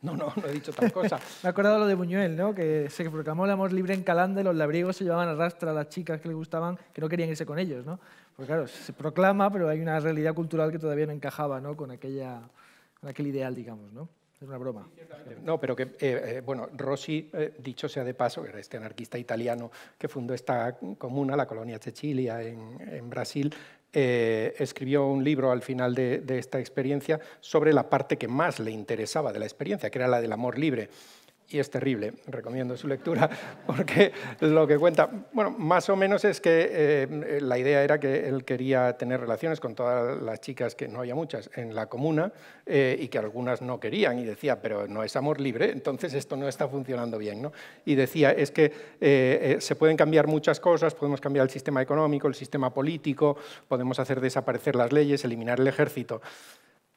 No, no, no he dicho tal cosa. Me he acordado lo de Buñuel, ¿no? Que se proclamó el amor libre en calán y los labriegos se llevaban a rastra a las chicas que le gustaban, que no querían irse con ellos, ¿no? Porque claro, se proclama, pero hay una realidad cultural que todavía no encajaba, ¿no? Con aquella, con aquel ideal, digamos, ¿no? Es una broma. No, pero que, eh, eh, bueno, Rossi, eh, dicho sea de paso, era este anarquista italiano que fundó esta comuna, la colonia Cecilia, en, en Brasil, eh, escribió un libro al final de esta experiencia sobre la parte que más le interesaba de la experiencia, que era la del amor libre y es terrible. Recomiendo su lectura porque lo que cuenta, bueno, más o menos es que eh, la idea era que él quería tener relaciones con todas las chicas, que no había muchas, en la comuna eh, y que algunas no querían y decía, pero no es amor libre, entonces esto no está funcionando bien. ¿no? Y decía, es que eh, se pueden cambiar muchas cosas, podemos cambiar el sistema económico, el sistema político, podemos hacer desaparecer las leyes, eliminar el ejército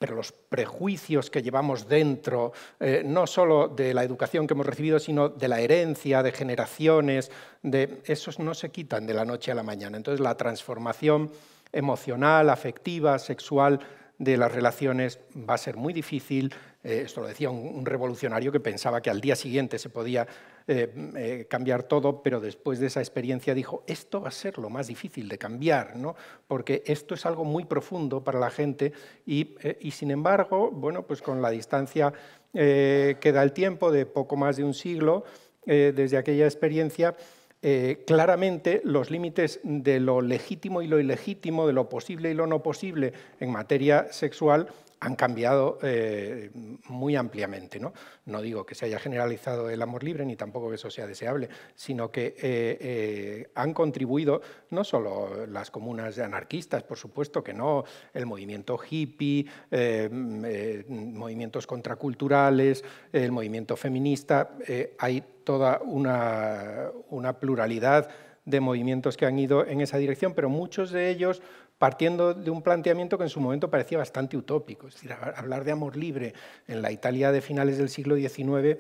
pero los prejuicios que llevamos dentro, eh, no solo de la educación que hemos recibido, sino de la herencia, de generaciones, de, esos no se quitan de la noche a la mañana. Entonces la transformación emocional, afectiva, sexual de las relaciones va a ser muy difícil. Eh, esto lo decía un, revolucionario que pensaba que al día siguiente se podía eh, mm, eh, cambiar todo, pero después de esa experiencia dijo, esto va a ser lo más difícil de cambiar, ¿no? porque esto es algo muy profundo para la gente y, eh, y sin embargo, bueno, pues con la distancia que da el tiempo de poco más de un siglo desde aquella experiencia, eh, claramente los límites de lo legítimo y lo ilegítimo, de lo posible y lo no posible en materia sexual han cambiado eh, muy ampliamente. ¿no? ¿no? digo que se haya generalizado el amor libre, ni tampoco que eso sea deseable, sino que eh, han contribuido no solo las comunas anarquistas, por supuesto que no, el movimiento hippie, movimientos contraculturales, el movimiento feminista, hay toda una, pluralidad de movimientos que han ido en esa dirección, pero muchos de ellos partiendo de un planteamiento que en su momento parecía bastante utópico. Es decir, hablar de amor libre en la Italia de finales del siglo XIX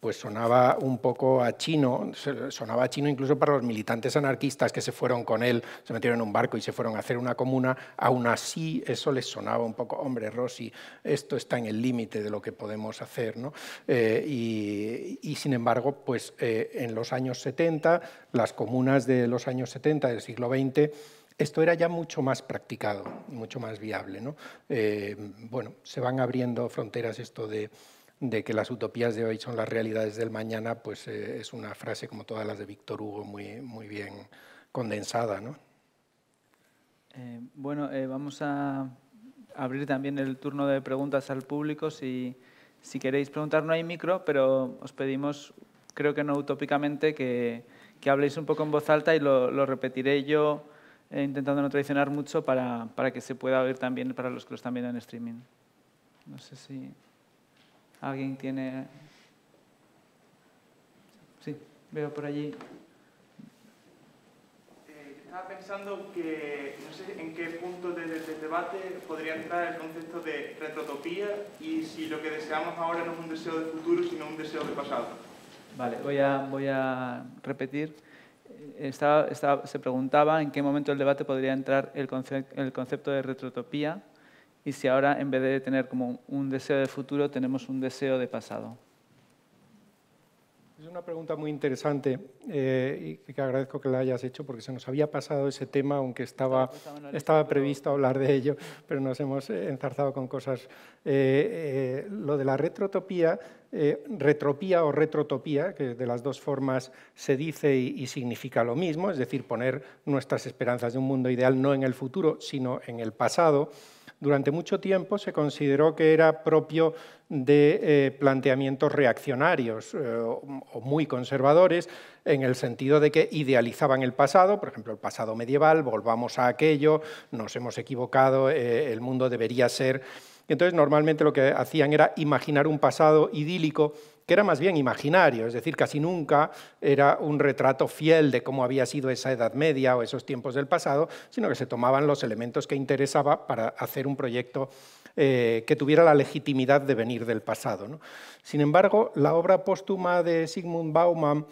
pues sonaba un poco a chino, sonaba a chino incluso para los militantes anarquistas que se fueron con él, se metieron en un barco y se fueron a hacer una comuna, aún así eso les sonaba un poco, hombre, Rossi, esto está en el límite de lo que podemos hacer. ¿no? Eh, y, sin embargo, pues eh, en los años 70, las comunas de los años 70 del siglo XX, esto era ya mucho más practicado, mucho más viable. ¿no? Eh, bueno, se van abriendo fronteras esto de de que las utopías de hoy son las realidades del mañana, pues eh, es una frase como todas las de Víctor Hugo muy, muy bien condensada. Eh, bueno, eh, vamos a abrir también el turno de preguntas al público. Si, queréis preguntar, no hay micro, pero os pedimos, creo que no utópicamente, que, que habléis un poco en voz alta y lo, repetiré yo, intentando no traicionar mucho, para, para que se pueda oír también para los que lo están viendo en streaming. No sé si. ¿Alguien tiene...? Sí, veo por allí. Eh, estaba pensando que no sé en qué punto del debate podría entrar el concepto de retrotopía y si lo que deseamos ahora no es un deseo de futuro, sino un deseo de pasado. Vale, voy a, repetir. Eh, se preguntaba en qué momento del debate podría entrar el concepto de retrotopía y si ahora en vez de tener como un deseo de futuro tenemos un deseo de pasado. Es una pregunta muy interesante eh, y que agradezco que la hayas hecho porque se nos había pasado ese tema, aunque estaba, estaba previsto hablar de ello, pero nos hemos eh, enzarzado con cosas. Eh, lo de la retrotopía, retropía o retrotopía, que de las dos formas se dice y, significa lo mismo, es decir, poner nuestras esperanzas de un mundo ideal no en el futuro, sino en el pasado durante mucho tiempo se consideró que era propio de eh, planteamientos reaccionarios eh, o muy conservadores, en el sentido de que idealizaban el pasado, por ejemplo, el pasado medieval, volvamos a aquello, nos hemos equivocado, eh, el mundo debería ser... Entonces, normalmente lo que hacían era imaginar un pasado idílico que era más bien imaginario, es decir, casi nunca era un retrato fiel de cómo había sido esa Edad Media o esos tiempos del pasado, sino que se tomaban los elementos que interesaba para hacer un proyecto eh, que tuviera la legitimidad de venir del pasado. Sin embargo, la obra póstuma de Sigmund Baumann,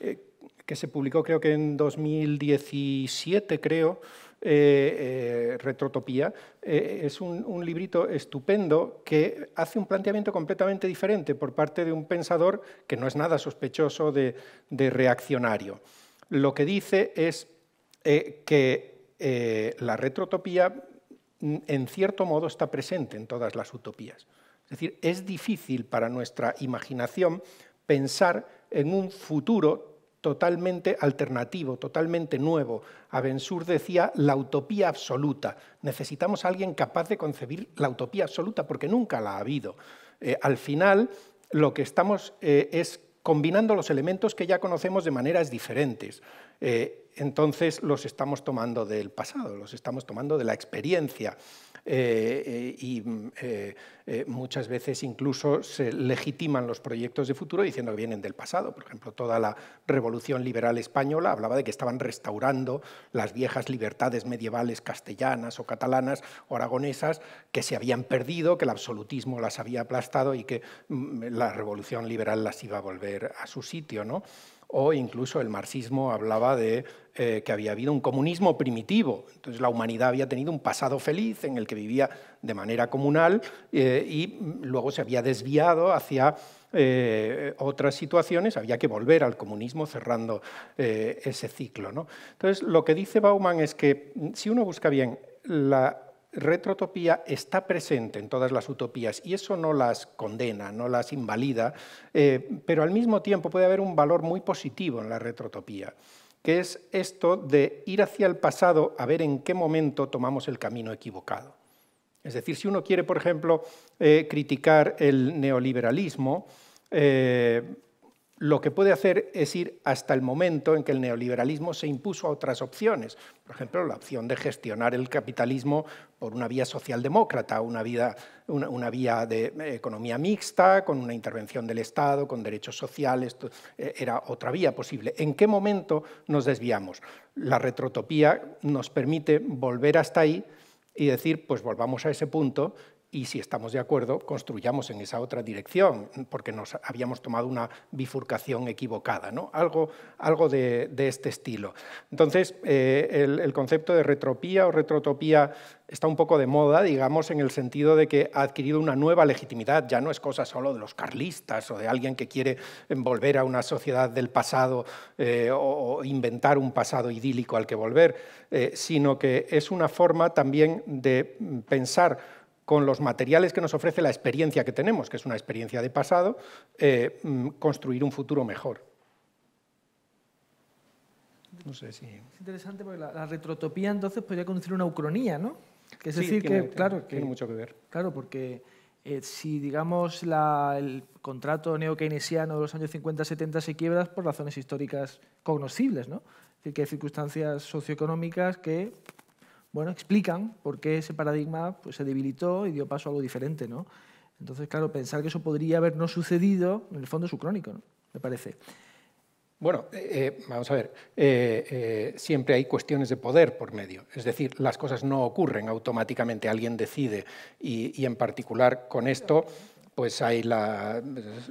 eh, que se publicó creo que en 2017, creo, eh, eh, retrotopía, eh, es un, librito estupendo que hace un planteamiento completamente diferente por parte de un pensador que no es nada sospechoso de, de reaccionario. Lo que dice es que la retrotopía mm, en cierto modo está presente en todas las utopías. Es decir, es difícil para nuestra imaginación pensar en un futuro totalmente alternativo, totalmente nuevo. Abensur decía la utopía absoluta. Necesitamos a alguien capaz de concebir la utopía absoluta porque nunca la ha habido. Eh, al final, lo que estamos eh, es combinando los elementos que ya conocemos de maneras diferentes. Eh, entonces los estamos tomando del pasado, los estamos tomando de la experiencia. Eh, eh, y mm, eh, muchas veces incluso se legitiman los proyectos de futuro diciendo que vienen del pasado. Por ejemplo, toda la revolución liberal española hablaba de que estaban restaurando las viejas libertades medievales castellanas o catalanas o aragonesas que se habían perdido, que el absolutismo las había aplastado y que mm, la revolución liberal las iba a volver a su sitio. ¿no? o incluso el marxismo hablaba de eh, que había habido un comunismo primitivo, entonces la humanidad había tenido un pasado feliz en el que vivía de manera comunal eh, y luego se había desviado hacia eh, otras situaciones, había que volver al comunismo cerrando ese ciclo. ¿no? Entonces lo que dice Bauman es que si uno busca bien la retrotopía está presente en todas las utopías y eso no las condena, no las invalida, eh, pero al mismo tiempo puede haber un valor muy positivo en la retrotopía, que es esto de ir hacia el pasado a ver en qué momento tomamos el camino equivocado. Es decir, si uno quiere, por ejemplo, eh, criticar el neoliberalismo, eh, lo que puede hacer es ir hasta el momento en que el neoliberalismo se impuso a otras opciones, por ejemplo, la opción de gestionar el capitalismo por una vía socialdemócrata, una, vía de eh, economía mixta, con una intervención del Estado, con derechos sociales, eh, era otra vía posible. ¿En qué momento nos desviamos? La retrotopía nos permite volver hasta ahí y decir, pues volvamos a ese punto y si estamos de acuerdo, construyamos en esa otra dirección, porque nos habíamos tomado una bifurcación equivocada, ¿no? algo, algo de, este estilo. Entonces, eh, el, concepto de retropía o retrotopía está un poco de moda, digamos, en el sentido de que ha adquirido una nueva legitimidad, ya no es cosa solo de los carlistas o de alguien que quiere volver a una sociedad del pasado eh, o, inventar un pasado idílico al que volver, eh, sino que es una forma también de pensar con los materiales que nos ofrece la experiencia que tenemos, que es una experiencia de pasado, eh, mm, construir un futuro mejor. No sé si... Es interesante porque la, retrotopía entonces podría conducir a una ucronía, ¿no? es decir, que, claro, tiene mucho que ver. Claro, porque eh, si, digamos, el contrato neo-keynesiano de los años 50-70 se quiebra por razones históricas cognoscibles, ¿no? Es decir, que hay circunstancias socioeconómicas que bueno, explican por qué ese paradigma pues, se debilitó y dio paso a algo diferente. ¿no? Entonces, claro, pensar que eso podría haber no sucedido, en el fondo es su crónico, me parece. Bueno, eh, eh, vamos a ver, eh, siempre hay cuestiones de poder por medio, es decir, las cosas no ocurren automáticamente, alguien decide y, en particular con esto pues hay la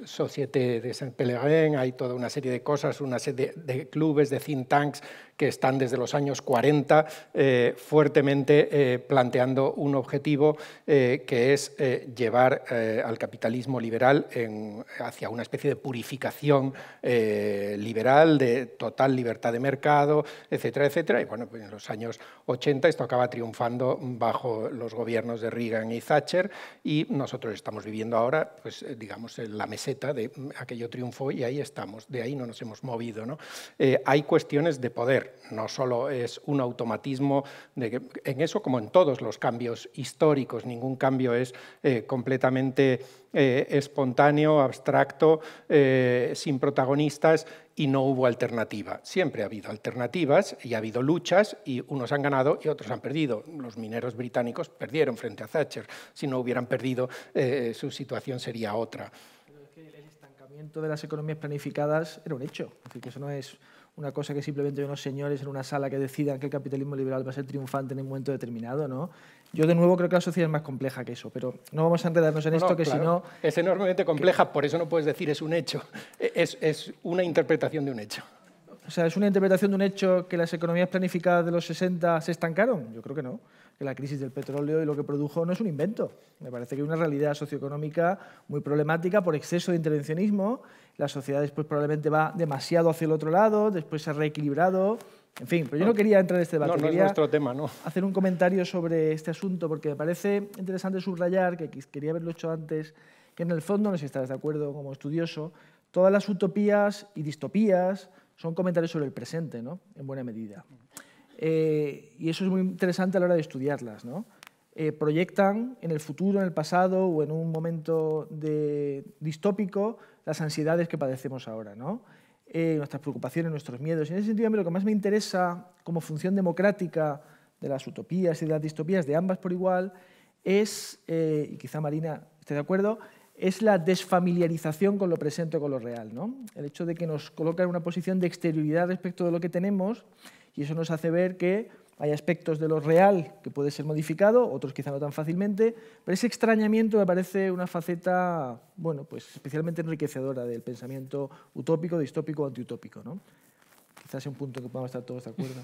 Société de saint pélerin hay toda una serie de cosas, una serie de, clubes, de think tanks que están desde los años 40 eh, fuertemente eh, planteando un objetivo eh, que es llevar al capitalismo liberal hacia una especie de purificación liberal, de total libertad de mercado, etcétera, etcétera. Y bueno, pues en los años 80 esto acaba triunfando bajo los gobiernos de Reagan y Thatcher y nosotros estamos viviendo ahora, pues digamos, en la meseta de mm, aquello triunfo y ahí estamos, de ahí no nos hemos movido. ¿no? hay cuestiones de poder no solo es un automatismo, en eso como en todos los cambios históricos, ningún cambio es eh, completamente eh, espontáneo, abstracto, eh, sin protagonistas y no hubo alternativa. Siempre ha habido alternativas y ha habido luchas y unos han ganado y otros han perdido. Los mineros británicos perdieron frente a Thatcher. Si no hubieran perdido, su situación sería otra el estancamiento de las economías planificadas era un hecho. que eso no es una cosa que simplemente unos señores en una sala que decidan que el capitalismo liberal va a ser triunfante en un momento determinado, ¿no? Yo de nuevo creo que la sociedad es más compleja que eso, pero no vamos a enredarnos en esto, que si no... Es enormemente compleja, por eso no puedes decir es un hecho, e, es, es una interpretación de un hecho. O sea, ¿es una interpretación de un hecho que las economías planificadas de los 60 se estancaron? Yo creo que no la crisis del petróleo y lo que produjo no es un invento. Me parece que es una realidad socioeconómica muy problemática por exceso de intervencionismo. La sociedad después probablemente va demasiado hacia el otro lado, después se ha reequilibrado. En fin, pero yo no quería entrar en este debate. No, no es nuestro tema, ¿no? Hacer un comentario sobre este asunto porque me parece interesante subrayar, que quería haberlo hecho antes, que en el fondo, no sé si estarás de acuerdo como estudioso, todas las utopías y distopías son comentarios sobre el presente, ¿no? En buena medida. Eh, y eso es muy interesante a la hora de estudiarlas. ¿no? Eh, proyectan en el futuro, en el pasado o en un momento de, distópico las ansiedades que padecemos ahora, ¿no? Eh, nuestras preocupaciones, nuestros miedos. Y en ese sentido, a mí lo que más me interesa como función democrática de las utopías y de las distopías, de ambas por igual, es, y quizá Marina esté de acuerdo, es la desfamiliarización con lo presente, con lo real. ¿no? El hecho de que nos coloca en una posición de exterioridad respecto de lo que tenemos y eso nos hace ver que hay aspectos de lo real que puede ser modificado, otros quizá no tan fácilmente, pero ese extrañamiento me parece una faceta bueno, pues especialmente enriquecedora del pensamiento utópico, distópico o antiutópico. ¿no? Quizás es un punto que podamos estar todos de acuerdo.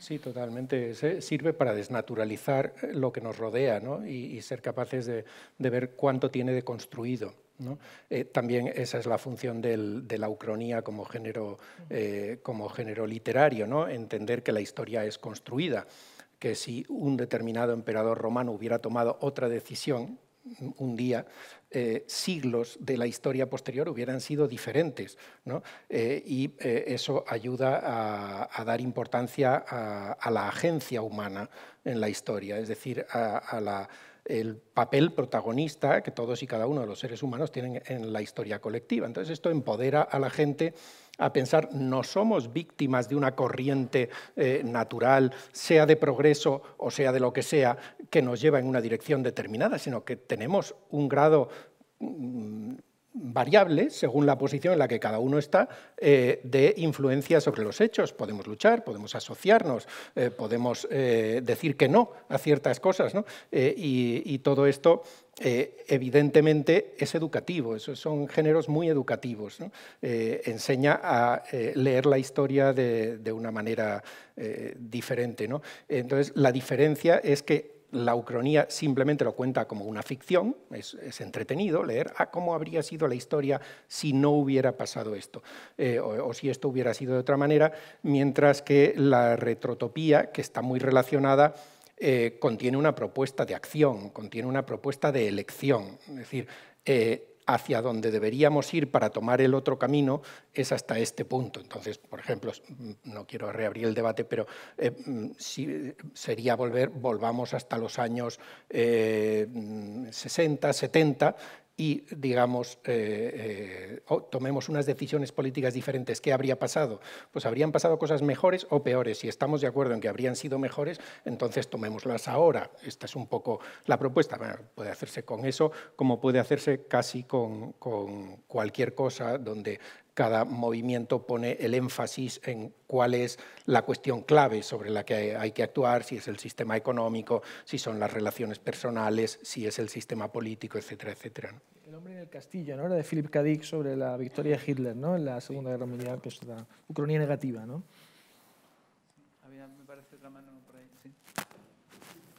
Sí, totalmente. Sirve para desnaturalizar lo que nos rodea y, ser capaces de ver cuánto tiene de construido. Eh, también esa es la función de la ucronía como género, eh, como género literario, ¿no? entender que la historia es construida, que si un determinado emperador romano hubiera tomado otra decisión un día, eh, siglos de la historia posterior hubieran sido diferentes. y eso ayuda a, dar importancia a, la agencia humana en la historia, es decir, a la el papel protagonista que todos y cada uno de los seres humanos tienen en la historia colectiva. Entonces esto empodera a la gente a pensar no somos víctimas de una corriente eh, natural, sea de progreso o sea de lo que sea, que nos lleva en una dirección determinada, sino que tenemos un grado mm, variables según la posición en la que cada uno está, eh, de influencia sobre los hechos. Podemos luchar, podemos asociarnos, eh, podemos eh, decir que no a ciertas cosas, y, todo esto evidentemente es educativo, esos son géneros muy educativos. enseña a leer la historia de, de una manera diferente. ¿no? Entonces, la diferencia es que la ucronía simplemente lo cuenta como una ficción, es, entretenido leer, a ah, cómo habría sido la historia si no hubiera pasado esto, eh, o, si esto hubiera sido de otra manera, mientras que la retrotopía, que está muy relacionada, eh, contiene una propuesta de acción, contiene una propuesta de elección, es decir, eh, hacia donde deberíamos ir para tomar el otro camino es hasta este punto. Entonces, por ejemplo, mm, no quiero reabrir el debate, pero eh, mm, si, sería volver, volvamos hasta los años 60, eh, 70, mm, y, digamos, eh, eh, tomemos unas decisiones políticas diferentes, ¿qué habría pasado? Pues habrían pasado cosas mejores o peores. Si estamos de acuerdo en que habrían sido mejores, entonces tomémoslas ahora. Esta es un poco la propuesta. puede hacerse con eso, como puede hacerse casi con, con cualquier cosa donde cada movimiento pone el énfasis en cuál es la cuestión clave sobre la que hay que actuar, si es el sistema económico, si son las relaciones personales, si es el sistema político, etcétera, etcétera. El hombre en el castillo, ¿no? Era de Philip K. Dick sobre la victoria de Hitler, ¿no? En la Segunda Guerra Mundial, que es la Ucrania negativa, ¿no? Había, me parece, otra mano por ahí, sí.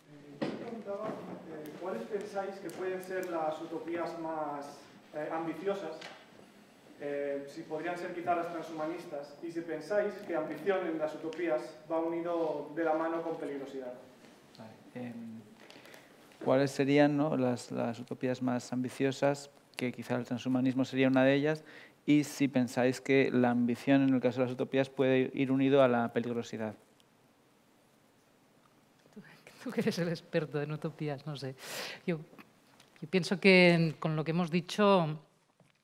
Eh, yo preguntaba, eh, ¿cuáles pensáis que pueden ser las utopías más eh, ambiciosas eh, si podrían ser quizá las transhumanistas y si pensáis que ambición en las utopías va unido de la mano con peligrosidad. Em, ¿Cuáles serían no, las, las, utopías más ambiciosas? Que quizá el transhumanismo sería una de ellas. Y si pensáis que la ambición en el caso de las utopías puede ir unido a la peligrosidad. Tú, que eres el experto en utopías, no sé. yo pienso que con lo que hemos dicho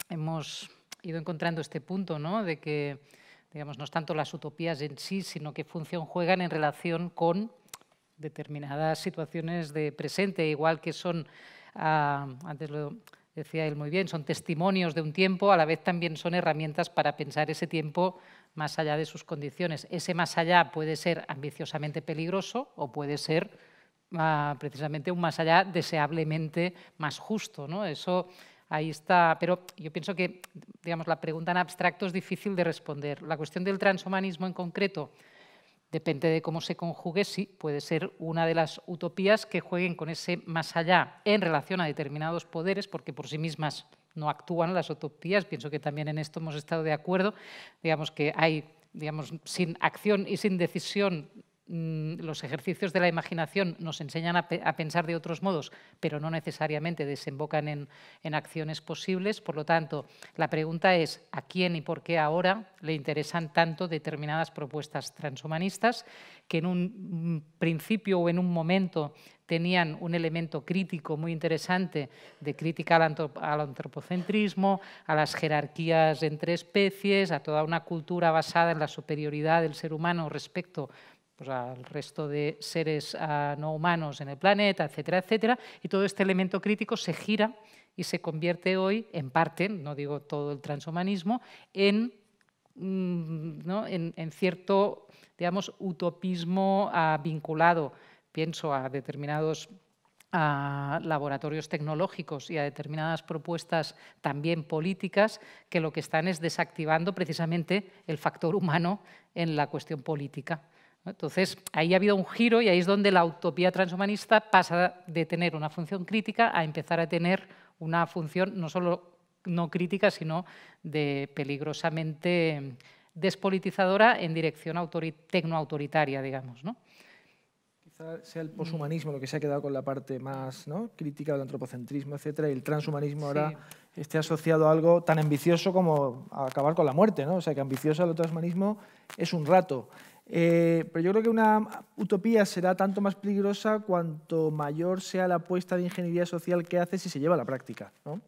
hemos ido encontrando este punto, ¿no? De que, digamos, no es tanto las utopías en sí, sino que función juegan en relación con determinadas situaciones de presente, igual que son, ah, antes lo decía él muy bien, son testimonios de un tiempo, a la vez también son herramientas para pensar ese tiempo más allá de sus condiciones. Ese más allá puede ser ambiciosamente peligroso o puede ser ah, precisamente un más allá deseablemente más justo. ¿no? Eso ahí está. Pero yo pienso que, digamos, la pregunta en abstracto es difícil de responder. La cuestión del transhumanismo en concreto depende de cómo se conjugue, sí, puede ser una de las utopías que jueguen con ese más allá en relación a determinados poderes, porque por sí mismas no actúan las utopías. Pienso que también en esto hemos estado de acuerdo. Digamos que hay, digamos, sin acción y sin decisión Mm, los ejercicios de la imaginación nos enseñan a, pensar de otros modos, pero no necesariamente desembocan en, acciones posibles. Por lo tanto, la pregunta es a quién y por qué ahora le interesan tanto determinadas propuestas transhumanistas que en un principio o en un momento tenían un elemento crítico muy interesante de crítica al, al antropocentrismo, a las jerarquías entre especies, a toda una cultura basada en la superioridad del ser humano respecto a pues, al resto de seres ah, no humanos en el planeta, etcétera, etcétera, y todo este elemento crítico se gira y se convierte hoy, en parte, no digo todo el transhumanismo, en, mm, cierto, digamos, utopismo ah, vinculado, pienso, a determinados ah, laboratorios tecnológicos y a determinadas propuestas también políticas que lo que están es desactivando precisamente el factor humano en la cuestión política. Entonces, ahí ha habido un giro y ahí es donde la utopía transhumanista pasa de tener una función crítica a empezar a tener una función no solo no crítica, sino de peligrosamente despolitizadora en dirección tecnoautoritaria, digamos. ¿no? Quizá sea el poshumanismo lo que se ha quedado con la parte más crítica del antropocentrismo, etcétera, y el transhumanismo ahora esté asociado a algo tan ambicioso como acabar con la muerte, ¿no? O sea, que ambicioso el transhumanismo es un rato. Eh, pero yo creo que una utopía será tanto más peligrosa cuanto mayor sea la apuesta de ingeniería social que hace si se lleva a la práctica. ¿no?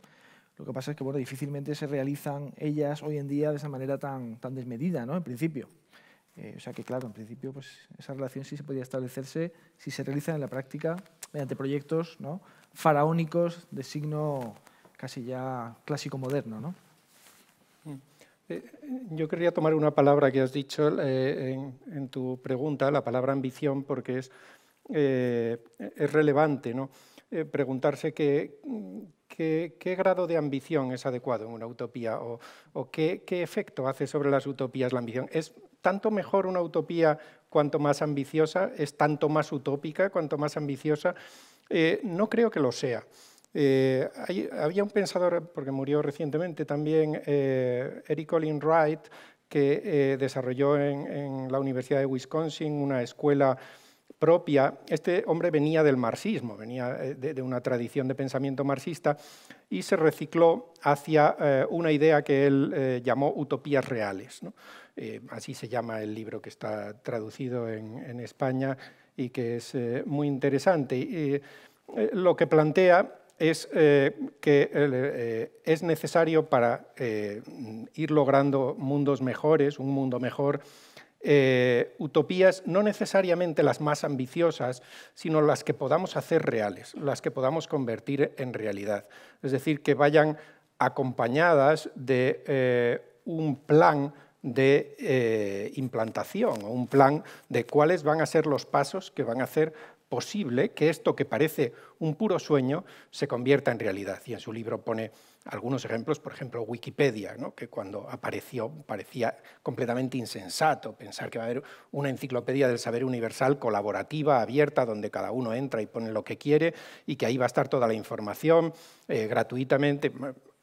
Lo que pasa es que bueno, difícilmente se realizan ellas hoy en día de esa manera tan, tan desmedida, ¿no? en principio. Eh, o sea que, claro, en principio pues, esa relación sí se podría establecerse si se realiza en la práctica mediante proyectos ¿no? faraónicos de signo casi ya clásico moderno. ¿no? Eh, yo querría tomar una palabra que has dicho eh, en, tu pregunta, la palabra ambición, porque es, eh, es relevante, ¿no? preguntarse qué, grado de ambición es adecuado en una utopía o, o qué, efecto hace sobre las utopías la ambición. ¿Es tanto mejor una utopía cuanto más ambiciosa? ¿Es tanto más utópica cuanto más ambiciosa? no creo que lo sea. Eh, había un pensador, porque murió recientemente también, eh, Eric Colin Wright, que eh, desarrolló en, la Universidad de Wisconsin una escuela propia. Este hombre venía del marxismo, venía eh, de, una tradición de pensamiento marxista y se recicló hacia una idea que él llamó utopías reales. así se llama el libro que está traducido en, España y que es muy interesante. lo que plantea es eh, que eh, eh, es necesario para ir logrando mundos mejores, un mundo mejor, utopías no necesariamente las más ambiciosas, sino las que podamos hacer reales, las que podamos convertir en realidad. Es decir, que vayan acompañadas de un plan de implantación o un plan de cuáles van a ser los pasos que van a hacer posible que esto que parece un puro sueño se convierta en realidad. Y en su libro pone algunos ejemplos, por ejemplo, Wikipedia, que cuando apareció parecía completamente insensato pensar que va a haber una enciclopedia del saber universal colaborativa, abierta, donde cada uno entra y pone lo que quiere y que ahí va a estar toda la información eh, gratuitamente.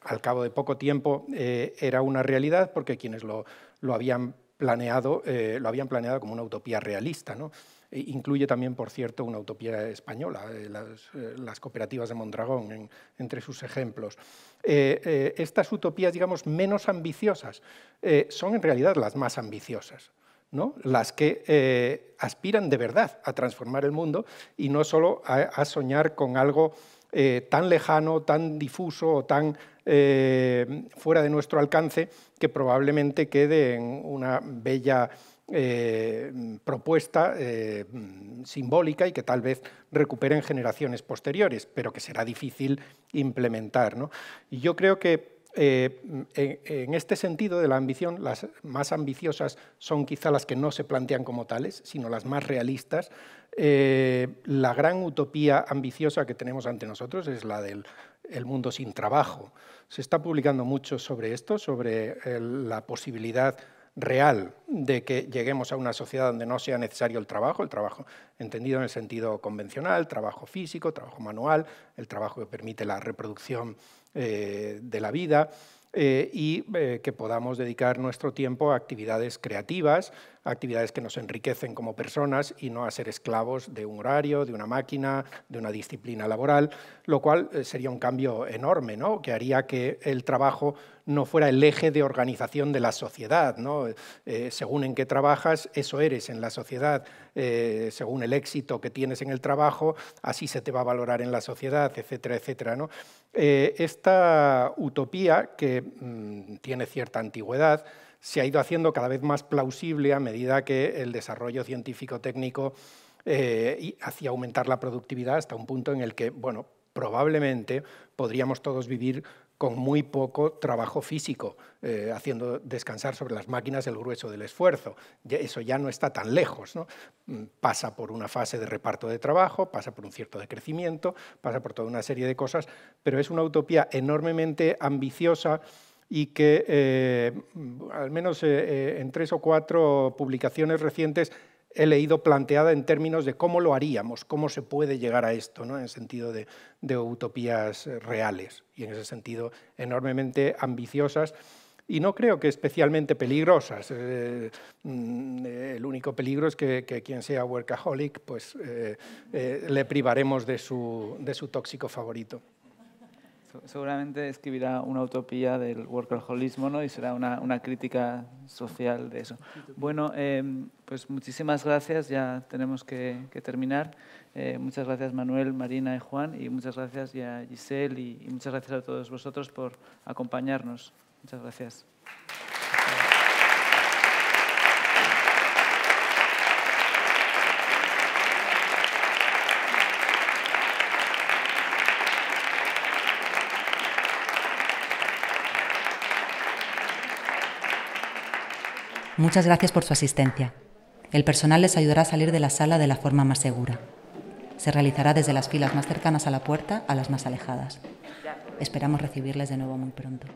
Al cabo de poco tiempo eh, era una realidad porque quienes lo, lo habían planeado, eh, lo habían planeado como una utopía realista. ¿no? E incluye también, por cierto, una utopía española, eh, eh, las, cooperativas de Mondragón, entre sus ejemplos. Eh, estas utopías, digamos, menos ambiciosas son en realidad las más ambiciosas. ¿no? las que aspiran de verdad a transformar el mundo y no solo a, soñar con algo tan lejano, tan difuso o tan fuera de nuestro alcance que probablemente quede en una bella eh, propuesta eh, simbólica y que tal vez recuperen generaciones posteriores, pero que será difícil implementar. Y yo creo que eh, en, este sentido de la ambición, las más ambiciosas son quizá las que no se plantean como tales, sino las más realistas. la gran utopía ambiciosa que tenemos ante nosotros es la del mundo sin trabajo. Se está publicando mucho sobre esto, sobre la posibilidad real de que lleguemos a una sociedad donde no sea necesario el trabajo, el trabajo entendido en el sentido convencional, trabajo físico, trabajo manual, el trabajo que permite la reproducción eh, de la vida, eh, y eh, que podamos dedicar nuestro tiempo a actividades creativas, actividades que nos enriquecen como personas y no a ser esclavos de un horario, de una máquina, de una disciplina laboral, lo cual eh, sería un cambio enorme, ¿no? que haría que el trabajo no fuera el eje de organización de la sociedad. ¿no? según en qué trabajas, eso eres en la sociedad. según el éxito que tienes en el trabajo, así se te va a valorar en la sociedad, etcétera, etcétera. ¿no? Eh, esta utopía, que mm, tiene cierta antigüedad, se ha ido haciendo cada vez más plausible a medida que el desarrollo científico-técnico eh, hacía aumentar la productividad hasta un punto en el que, bueno, probablemente podríamos todos vivir con muy poco trabajo físico, eh, haciendo descansar sobre las máquinas el grueso del esfuerzo. Eso ya no está tan lejos. Mm, pasa por una fase de reparto de trabajo, pasa por un cierto decrecimiento, pasa por toda una serie de cosas, pero es una utopía enormemente ambiciosa y que eh, al menos eh, en tres o cuatro publicaciones recientes he leído planteada en términos de cómo lo haríamos, cómo se puede llegar a esto, ¿no? en el sentido de, utopías eh, reales y en ese sentido enormemente ambiciosas y no creo que especialmente peligrosas. Eh, mm, eh, el único peligro es que, quien sea workaholic pues, le privaremos de su tóxico favorito seguramente escribirá una utopía del workaholismo ¿no? y será una, crítica social de eso. Bueno, em, pues muchísimas gracias, ya tenemos que, terminar. Eh, muchas gracias Manuel, Marina y Juan y muchas gracias a Giselle y muchas gracias a todos vosotros por acompañarnos. Muchas gracias. Muchas gracias por su asistencia. El personal les ayudará a salir de la sala de la forma más segura. Se realizará desde las filas más cercanas a la puerta a las más alejadas. Esperamos recibirles de nuevo muy pronto.